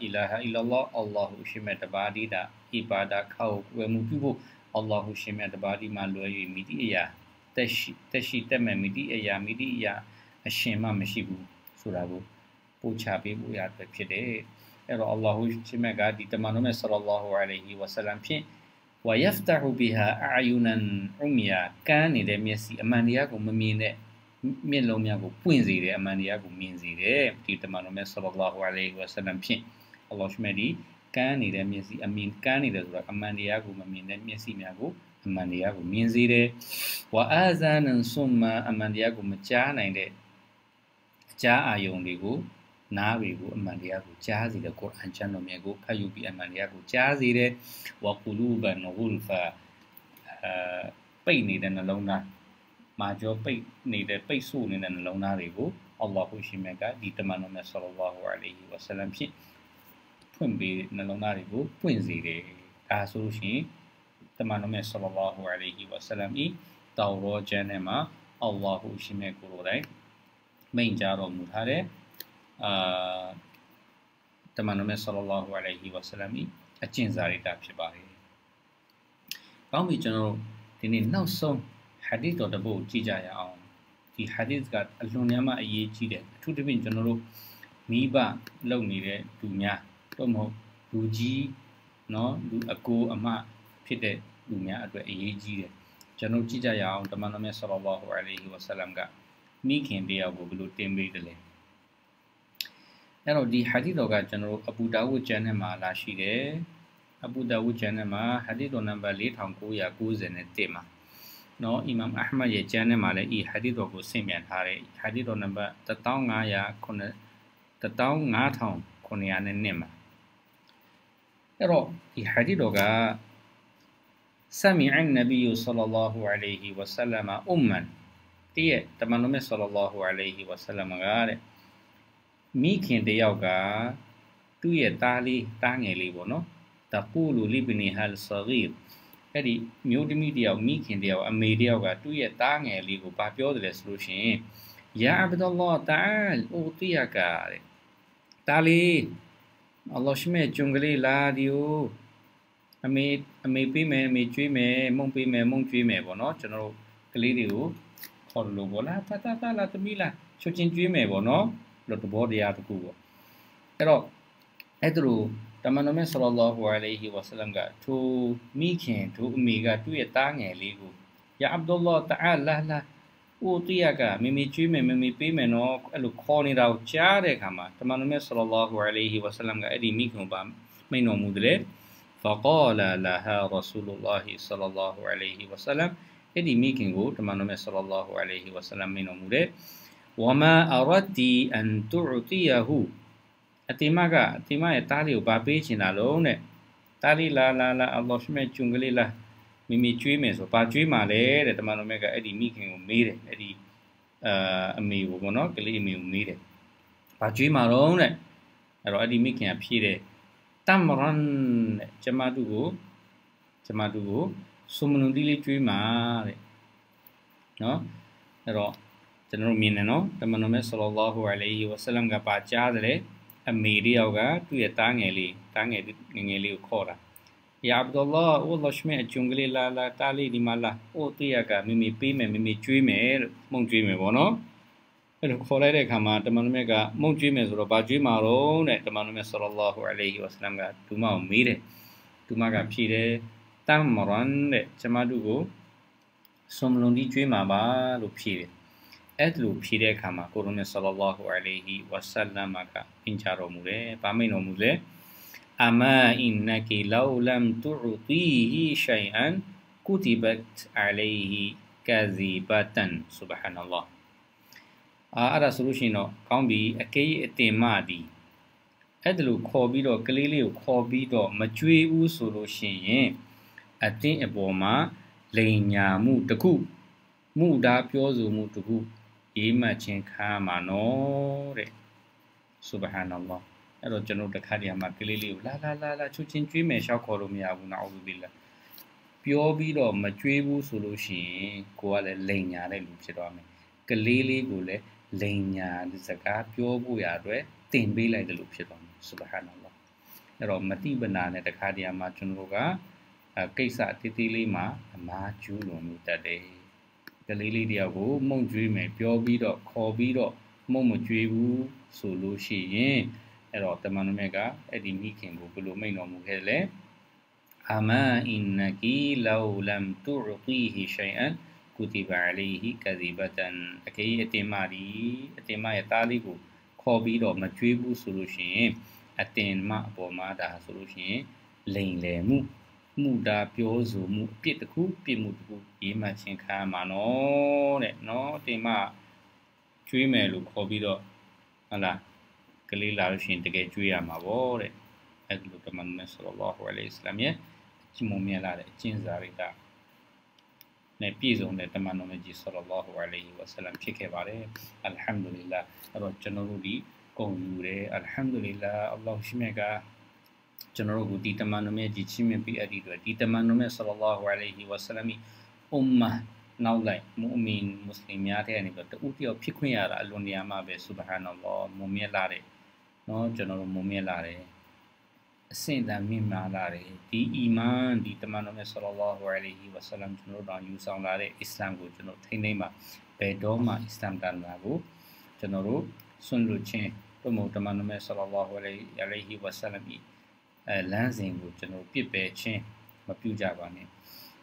အီလာဟာအီလာလာအလ္လာဟူရှင်မဲ့တပါဒီတာအီဘာဒါခောက်ဝယ်မှုပြုဖို့အလ္လာဟူရှင်မဲ့တပါဒီမှာလွယ်၍မိတိအရာတက်ရှိတက်ရှိတက်မဲ့မိတိအရာမိတိအရာအရှင်မမရှိဘူးဆိုတာကိုပို့ချပေးဖို့ရတဲ့ဖြစ်တယ်။အဲ့တော့အလ္လာဟူရှင်မဲ့ကဒီတမန်တော်မြတ်ဆလ္လာဟူအလိုင်ဟီဝဆလမ်ဖြင့်ဝယဖ်တဟူဘီဟာအာယူနန်အူမီယာကန်းနေတဲ့မျက်စိအမှန်တရားကိုမမြင်တဲ့မျက်လုံးများကိုပွင့်စေတယ်အမှန်တရားကိုမြင်စေတယ်ဒီတမန်တော်မြတ်ဆလ္လာဟူအလိုင်းဝါဆလမ်ဖြင့်အလ္လာဟ်ရှမဒီကန်းနေတဲ့မျက်စိအမြင်ကန်းနေတယ်ဆိုတာအမှန်တရားကိုမမြင်တဲ့မျက်စိများကိုအမှန်တရားကိုမြင်စေတယ်ဝါအာဇာနန်ဆွမ်မာအမှန်တရားကိုမကြားနိုင်တဲ့ကြားအာယုံတွေကိုနားတွေကိုအမှန်တရားကိုကြားစေတယ်ကုရ်အာန်ကျမ်းတော်မြတ်ကိုဖတ်ယူပြီးအမှန်တရားကိုကြားစေတယ်ဝကူလူဘန်ဂူလ်ဖာအဲပိတ်နေတဲ့နှလုံးသားမာကျော်ပိတ်နေတဲ့ပိတ်ဆို့နေတဲ့နှလုံးသားတွေကိုအလ္လာဟ်ရှင်မြတ်ကဒီတမန်တော်မြတ်ဆလ္လာဟူအလိုင်းဝဆလမ်ဖြင့်ဖွင့်ပေးနှလုံးသားတွေကို ပွင့်စေတယ်ဒါဆိုလို့ရှိရင်တမန်တော်မြတ်ဆလ္လာဟူအလိုင်းဝဆလမ်ဤတောရောကျမ်းထဲမှာအလ္လာဟ်ရှင်မြတ်ကိုယ်တိုင်မိန့်ကြားတော်မူထားတဲ့အာတမန်တော်မြတ်ဆလ္လာဟူအလိုင်ဟီဝါဆလမ်အကျင့်စာရိတာဖြစ်ပါတယ်။ကောင်းပြီကျွန်တော်ဒီနေ့နောက်ဆုံးဟာဒီသ်တော်တစ်ပုဒ်ကြည့်ကြရအောင်။ဒီဟာဒီသ်ကအလွန်များမှအရေးကြီးတယ်။အထူးသဖြင့်ကျွန်တော်တို့မိဘလုပ်နေတဲ့သူများတော့မဟုတ်လူကြီးเนาะလူအကိုအမဖြစ်တဲ့လူများအတွက်အရေးကြီးတယ်။ကျွန်တော်ကြည့်ကြရအောင်တမန်တော်မြတ်ဆလ္လာဟူအလိုင်ဟီဝါဆလမ်ကမိခင်တရားကိုဘယ်လိုတင်ပေးတယ်လဲ။အဲ့တော့ဒီဟာဒီတော်ကကျွန်တော်တို့အပူတာဝုကျမ်းထဲမှာလာရှိတယ်အပူတာဝုကျမ်းထဲမှာဟာဒီတော်နံပါတ်4991မှာနော်အီမမ်အဟမတ်ရဲ့ကျမ်းထဲမှာလည်းဤဟာဒီတော်ကိုဆင့်ပြန်ထားတယ်ဟာဒီတော်နံပါတ်1500 15902မှာအဲ့တော့ဒီဟာဒီတော်က سمع النبي صلى الله عليه وسلم أما တည့်တမန်တော်မြတ်ဆလ္လာလာဟူအလိုင်ဟီဝဆလမ်ကတဲ့မိခင်တယောက်ကသူ့ရဲ့သားလေးသားငယ်လေးပေါ့နော်တကူလူလီဘနီဟယ်ဆဂီအဲ့ဒီမျိုးသမီးတယောက်မိခင်တယောက်အမေတယောက်ကသူ့ရဲ့သားငယ်လေးကိုဗာပြောတယ်လဲဆိုလို့ရှိရင်ယာအဗဒလောတာအိုတီယာကာတဲ့တာလီအလ္လာဟ်ရှမေဂျုံကလေးလာဒီယိုအမေအမေပေးမယ်အမေကျွေးမယ်မုံပေးမယ်မုံကျွေးမယ်ပေါ့နော်ကျွန်တော်တို့ကလေးတွေကိုခေါ်လို့ပေါ့လားတာတာတာလာသမီးလာချွတ်ချင်းကျွေးမယ်ပေါ့နော်လို့သဘောတရားတစ်ခုပေါ့အဲ့တော့အဲ့ဒါလိုတမန်တော်မြတ်ဆလလောဟူအလိုင်းဟီဝါဆလမ်ကသူမိခင်သူအမိကသူ့ရဲ့သားငယ်လေးကိုယာအဗ်ဒူလာတအာလာလာဦးတရကမိမိကျွေးမယ်မိမိပေးမယ်နော်အဲ့လိုခေါ်နေတာကိုကြားတဲ့အခါမှာတမန်တော်မြတ်ဆလလောဟူအလိုင်းဟီဝါဆလမ်ကအဲ့ဒီမိခင်ကိုပါမိန်တော်မူတယ် فقال لها رسول الله صلى الله عليه وسلم အဲ့ဒီမိခင်ကိုတမန်တော်မြတ်ဆလလောဟူအလိုင်းဟီဝါဆလမ်မိန်တော်မူတယ်ဝမာအရတ်တီအန်တူတီယဟူအတီမကအတီမရဲ့တားလေးကိုဗာပေးချင်တာလုံးတဲ့တားလေးလာလာလာအလ္လာဟ်ရှမေကျွန်းကလေးလာမိမိကျွေးမယ်ဆိုဗာကျွေးမှာလဲတဲ့တမန်တော်မြတ်ကအဲ့ဒီမိခင်ကိုမေးတယ်အဲ့ဒီအာအမေကိုပေါ့နော်ကလေးအမေကိုမေးတယ်ဗာကျွေးမှာတော့တဲ့အဲ့တော့အဲ့ဒီမိခင်ကဖြည့်တယ်တမ်ရန်တဲ့ဂျမတူကိုဂျမတူကိုဆုမနုန်တီလေးကျွေးမှာတဲ့နော်အဲ့တော့ကျွန်တော်တို့မြင်တယ်နော်တမန်တော်မြတ်ဆလ္လာဟူအလိုင်ဟီဝဆလမ်ကပါကြားတယ်အမေတယောက်ကသူ့ရဲ့တားငယ်လေးတားငယ်ငငယ်လေးကိုခေါ်တာယာအဗ်ဒူလာအိုလရှ်မဲအချုံကလေးလာလာတားလေးဒီမလာအိုတရကမိမိပေးမယ်မိမိကျွေးမယ်လို့မှုန်ကျွေးမယ်ပေါ့နော်အဲ့လိုခေါ်လိုက်တဲ့အခါမှာတမန်တော်မြတ်ကမှုန်ကျွေးမယ်ဆိုတော့ဘာကျွေးမှာတော့တဲ့တမန်တော်မြတ်ဆလ္လာဟူအလိုင်ဟီဝဆလမ်ကသူမကိုမေးတယ်သူမကဖြေတယ်တမ်မရန်တဲ့ကျမတို့ကိုဆွမ်လွန်ဒီကျွေးမှာပါလို့ဖြေတယ်အဲ့လိုဖြေတဲ့အခါမှာကိုရိုနာဆလလာဟူအလိုင်ဟီဝဆလမ်ကပင်ချတော်မူတယ်။ဗာမိန်တော်မူလဲ။အမာအင်နကီလောလမ်တူရူတီဟီရှိုင်အန်ကူတီဘတ်အလိုင်ဟီကာဇီဘတန်ဆူဘဟာနလာ။အာအဲ့ဒါဆိုလို့ရှိရင်တော့ကောင်းပြီအကေးအတင်မသည်အဲ့ဒါလိုခေါ်ပြီးတော့ကလေးလေးကိုခေါ်ပြီးတော့မကြွေးဘူးဆိုလို့ရှိရင်အတင်းအပေါ်မှာလိန်ညာမှုတစ်ခုမှုဒါပြောဆိုမှုတစ်ခုအေးမှချင်းခါမှာနော်တဲ့ဆုဘဟာနလ္လာအဲ့တော့ကျွန်တော်တခါတည်းမှာကလေးလေးကိုလာလာလာလာချူချင်းကျွေးမယ်ရှောက်ခေါ်လို့မရဘူးနော်အူလူဘီလာပြောပြီးတော့မကျွေးဘူးဆိုလို့ရှိရင်ကိုကလည်းလိန်ညာတဲ့လူဖြစ်သွားမယ်ကလေးလေးကိုလည်းလိန်ညာဒီစကားပြောဖို့ရအတွက်တင်ပေးလိုက်တယ်လို့ဖြစ်သွားမယ်ဆုဘဟာနလ္လာအဲ့တော့မတိပနာနဲ့တခါတည်းမှာကျွန်တော်တို့ကကိစ္စတိတိလေးမှာအမားကျူးလွန်မှုတတ်တယ်ကလေးလေးတယောက်ကိုမှုန့်ကြွေးမယ်ပြောပြီးတော့ခေါ်ပြီးတော့မှုန့်မကြွေးဘူးဆိုလို့ရှိရင်အဲ့တော့တမန်တော်မြတ်ကအဲ့ဒီမိခင်ကိုဘယ်လိုမိန့်တော်မူခဲ့လဲအာမန်အင်နကီ လောလမ်တူရကီဟီရှိုင်အန်ကုတီဘာလီဟီကဒီဘတန်အကေအတင်မာဒီအတင်မာရဲ့တားလေးကို ခေါ်ပြီးတော့မကြွေးဘူးဆိုလို့ရှိရင်အတင်မအပေါ်မှာဒါဆိုလို့ရှိရင်လိန်လယ်မှုမှုတာပြောဆိုမှုအပြစ်တစ်ခုပြစ်မှုတစ်ခုရေးမှချင်းခံရမှာနော်တဲ့နော်တင်မကျွေးမယ်လို့ခေါ်ပြီးတော့ဟုတ်လားကလေးလာလို့ရှိရင်တကယ်ကျွေးရမှာပေါ့တဲ့အဲ့လိုတမန်မြတ်ဆလလာဟူအလိုင်းစလမ်ရဲ့အချင်းမမြလာတဲ့အချင်းစာရိတာနဲ့ပြည့်စုံတဲ့တမန်တော်မြတ်ကြီးဆလလာဟူအလိုင်းဝဆလမ်ဖြစ်ခဲ့ပါတယ်အလ်ဟမ်ဒူလ illah အဲ့တော့ကျွန်တော်တို့ဒီကုန်ယူတယ်အလ်ဟမ်ဒူလ illah အလ္လာဟ်ရှိမြတ်ကကျွန်တော်တို့ကဒီတမန်တော်မြတ်ကြီးချီးမြှင့်ပြီးအဲ့ဒီအတွက်ဒီတမန်တော်မြတ်ဆလ္လာဟူအလိုင်ဟီဝါဆလမ်အွမ်မာနောက်လိုက်မူအမင်မွတ်စလင်များတဲ့အနေနဲ့တူတယောက်ဖြစ်ခွင့်ရတာအလွန်နေရာမှာပဲဆူဘဟာနလ္လာမုံမြတ်လာတဲ့เนาะကျွန်တော်တို့မုံမြတ်လာတယ်အစင်တန်မြင့်မာလာတယ်ဒီအီမန်ဒီတမန်တော်မြတ်ဆလ္လာဟူအလိုင်ဟီဝါဆလမ်ကျွန်တော်တို့ယူဆောင်လာတဲ့အစ္စလာမ်ကိုကျွန်တော်ထိမ့်သိမ့်ပါဘယ်တော့မှအစ္စလာမ်တန်တာကိုကျွန်တော်တို့ဆွန့်လွတ်ခြင်းတို့မုံတမန်တော်မြတ်ဆလ္လာဟူအလိုင်ဟီဝါဆလမ်၏အဲလမ်းစဉ်ကိုကျွန်တော်ပြစ်ပယ်ခြင်းမပြုကြပါနဲ့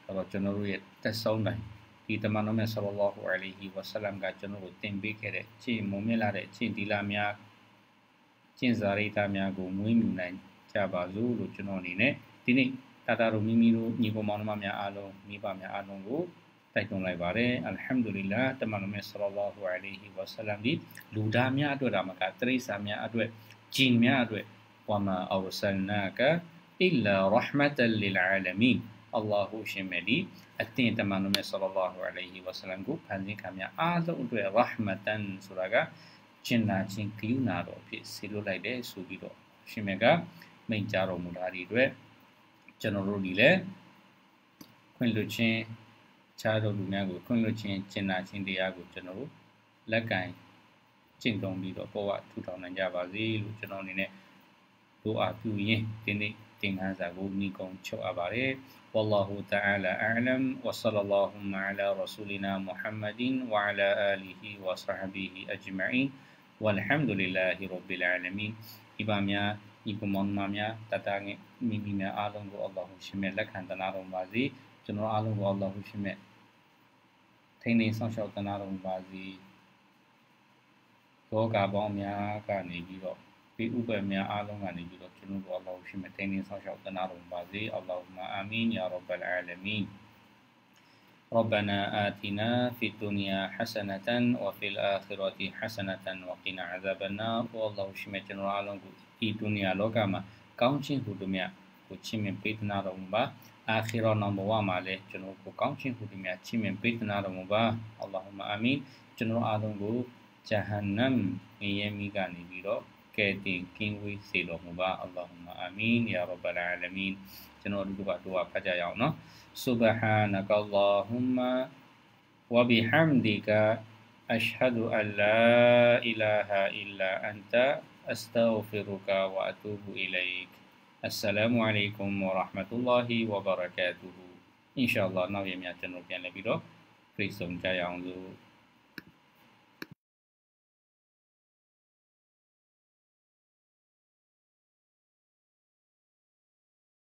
အဲ့တော့ကျွန်တော်တို့ရဲ့တက်ဆုံးတိုင်းဒီတမန်တော်မြတ်ဆလ္လာလာဟူအလိုင်ဟီဝါဆလမ်ကကျွန်တော်ကိုသင်ပေးခဲ့တဲ့ခြေမုံမြလာတဲ့ခြေဒီလာများကျင့်စာရိတာများကိုမွေးမြူနိုင်ကြပါစို့လို့ကျွန်တော်အနေနဲ့ဒီနေ့တာတာတို့မိမိတို့ညီကောင်မောင်နှမများအားလုံးမိဘများအားလုံးကိုတိုက်တွန်းလိုက်ပါတယ်အလ်ဟမ်ဒူလ illah တမန်တော်မြတ်ဆလ္လာလာဟူအလိုင်ဟီဝါဆလမ်ဒီလူသားများအတွက်ဒါမှကတရိစ္ဆာန်များအတွက်ဂျင်များအတွက် وما أرسلناك إلا رحمة للعالمين الله شمالي အတင်တမန်တော်မြတ်ဆလ္လာလဟူအလိုင်ဟီဝါဆလမ်ကိုဖန်ဆင်းခံများအားလုံးအတွက်ရဟမတန်ဆိုတာကကျင်နာခြင်းကရုဏာတော်ဖြစ်ဆေလွတ်လိုက်တယ်ဆိုပြီးတော့ရှင်မြတ်ကမိန့်ကြားတော်မူတာဒီအတွက်ကျွန်တော်တို့ဒီလေခွင့်လွှတ်ခြင်းခြားတော်လူများကိုခွင့်လွှတ်ခြင်းကျင်နာခြင်းတရားကိုကျွန်တော်တို့လက်ကင်ကျင့်သုံးပြီးတော့ဘဝထူထောင်နိုင်ကြပါစေလို့ကျွန်တော်အနေနဲ့တို့အားပြုရင်းတင်းတင်းသင်ခန်းစာကိုညီကုံချုပ်အပ်ပါတယ် والله تعالى أعلم وصلى اللهم على رسولنا محمد وعلى آله وصحبه أجمعين والحمد لله رب العالمين ဒီပါများဒီကမွန်မများတတငယ်မိမိများအားလုံးကိုအလ္လာဟ်ရှင်မြတ်လက်ခံတနာတော်ပါစေကျွန်တော်အားလုံးကိုအလ္လာဟ်ရှင်မြတ်ထိန်းသိမ်းဆောင်ရှောက်တနာတော်ပါစေလောကပေါင်းများကနေပြီးတော့ပေးဥပ္ပယ်များအားလုံးကနေပြီးတော့ကျွန်တော်တို့အလ္လာဟ်ရှိမတိုင်းနေဆောက်ရှောက်တနာတော်ပါစေအလ္လာဟ်မအာမင်ယာရဘ်အလ်အာလမင် ربنا آتنا في الدنيا حسنة وفي الآخرة حسنة وقنا عذاب النار والله شمت نرعالون في الدنيا لوكاما كون شين هدوميا ကိုချင်းမြင်ပေးသနာတော်မူပါအာခိရောနောင်ဘဝမှာလည်းကျွန်တော်ကိုကောင်းချီးဟူသည်များချင်းမြင်ပေးသနာတော်မူပါအလ္လာဟူမအာမင်ကျွန်တော်အားလုံးကိုဂျဟန္နမ်ငရဲမိကနေပြီးတော့ كاتين كينوي سيلو مبا اللهم آمين يا رب العالمين جنور دعاء دعاء كجا يونا سبحانك اللهم وبحمدك أشهد أن لا إله إلا أنت أستغفرك وأتوب إليك السلام عليكم ورحمة الله وبركاته إن شاء الله نوية مياتن ربيان لبيرو พริสงใจอย่างรู้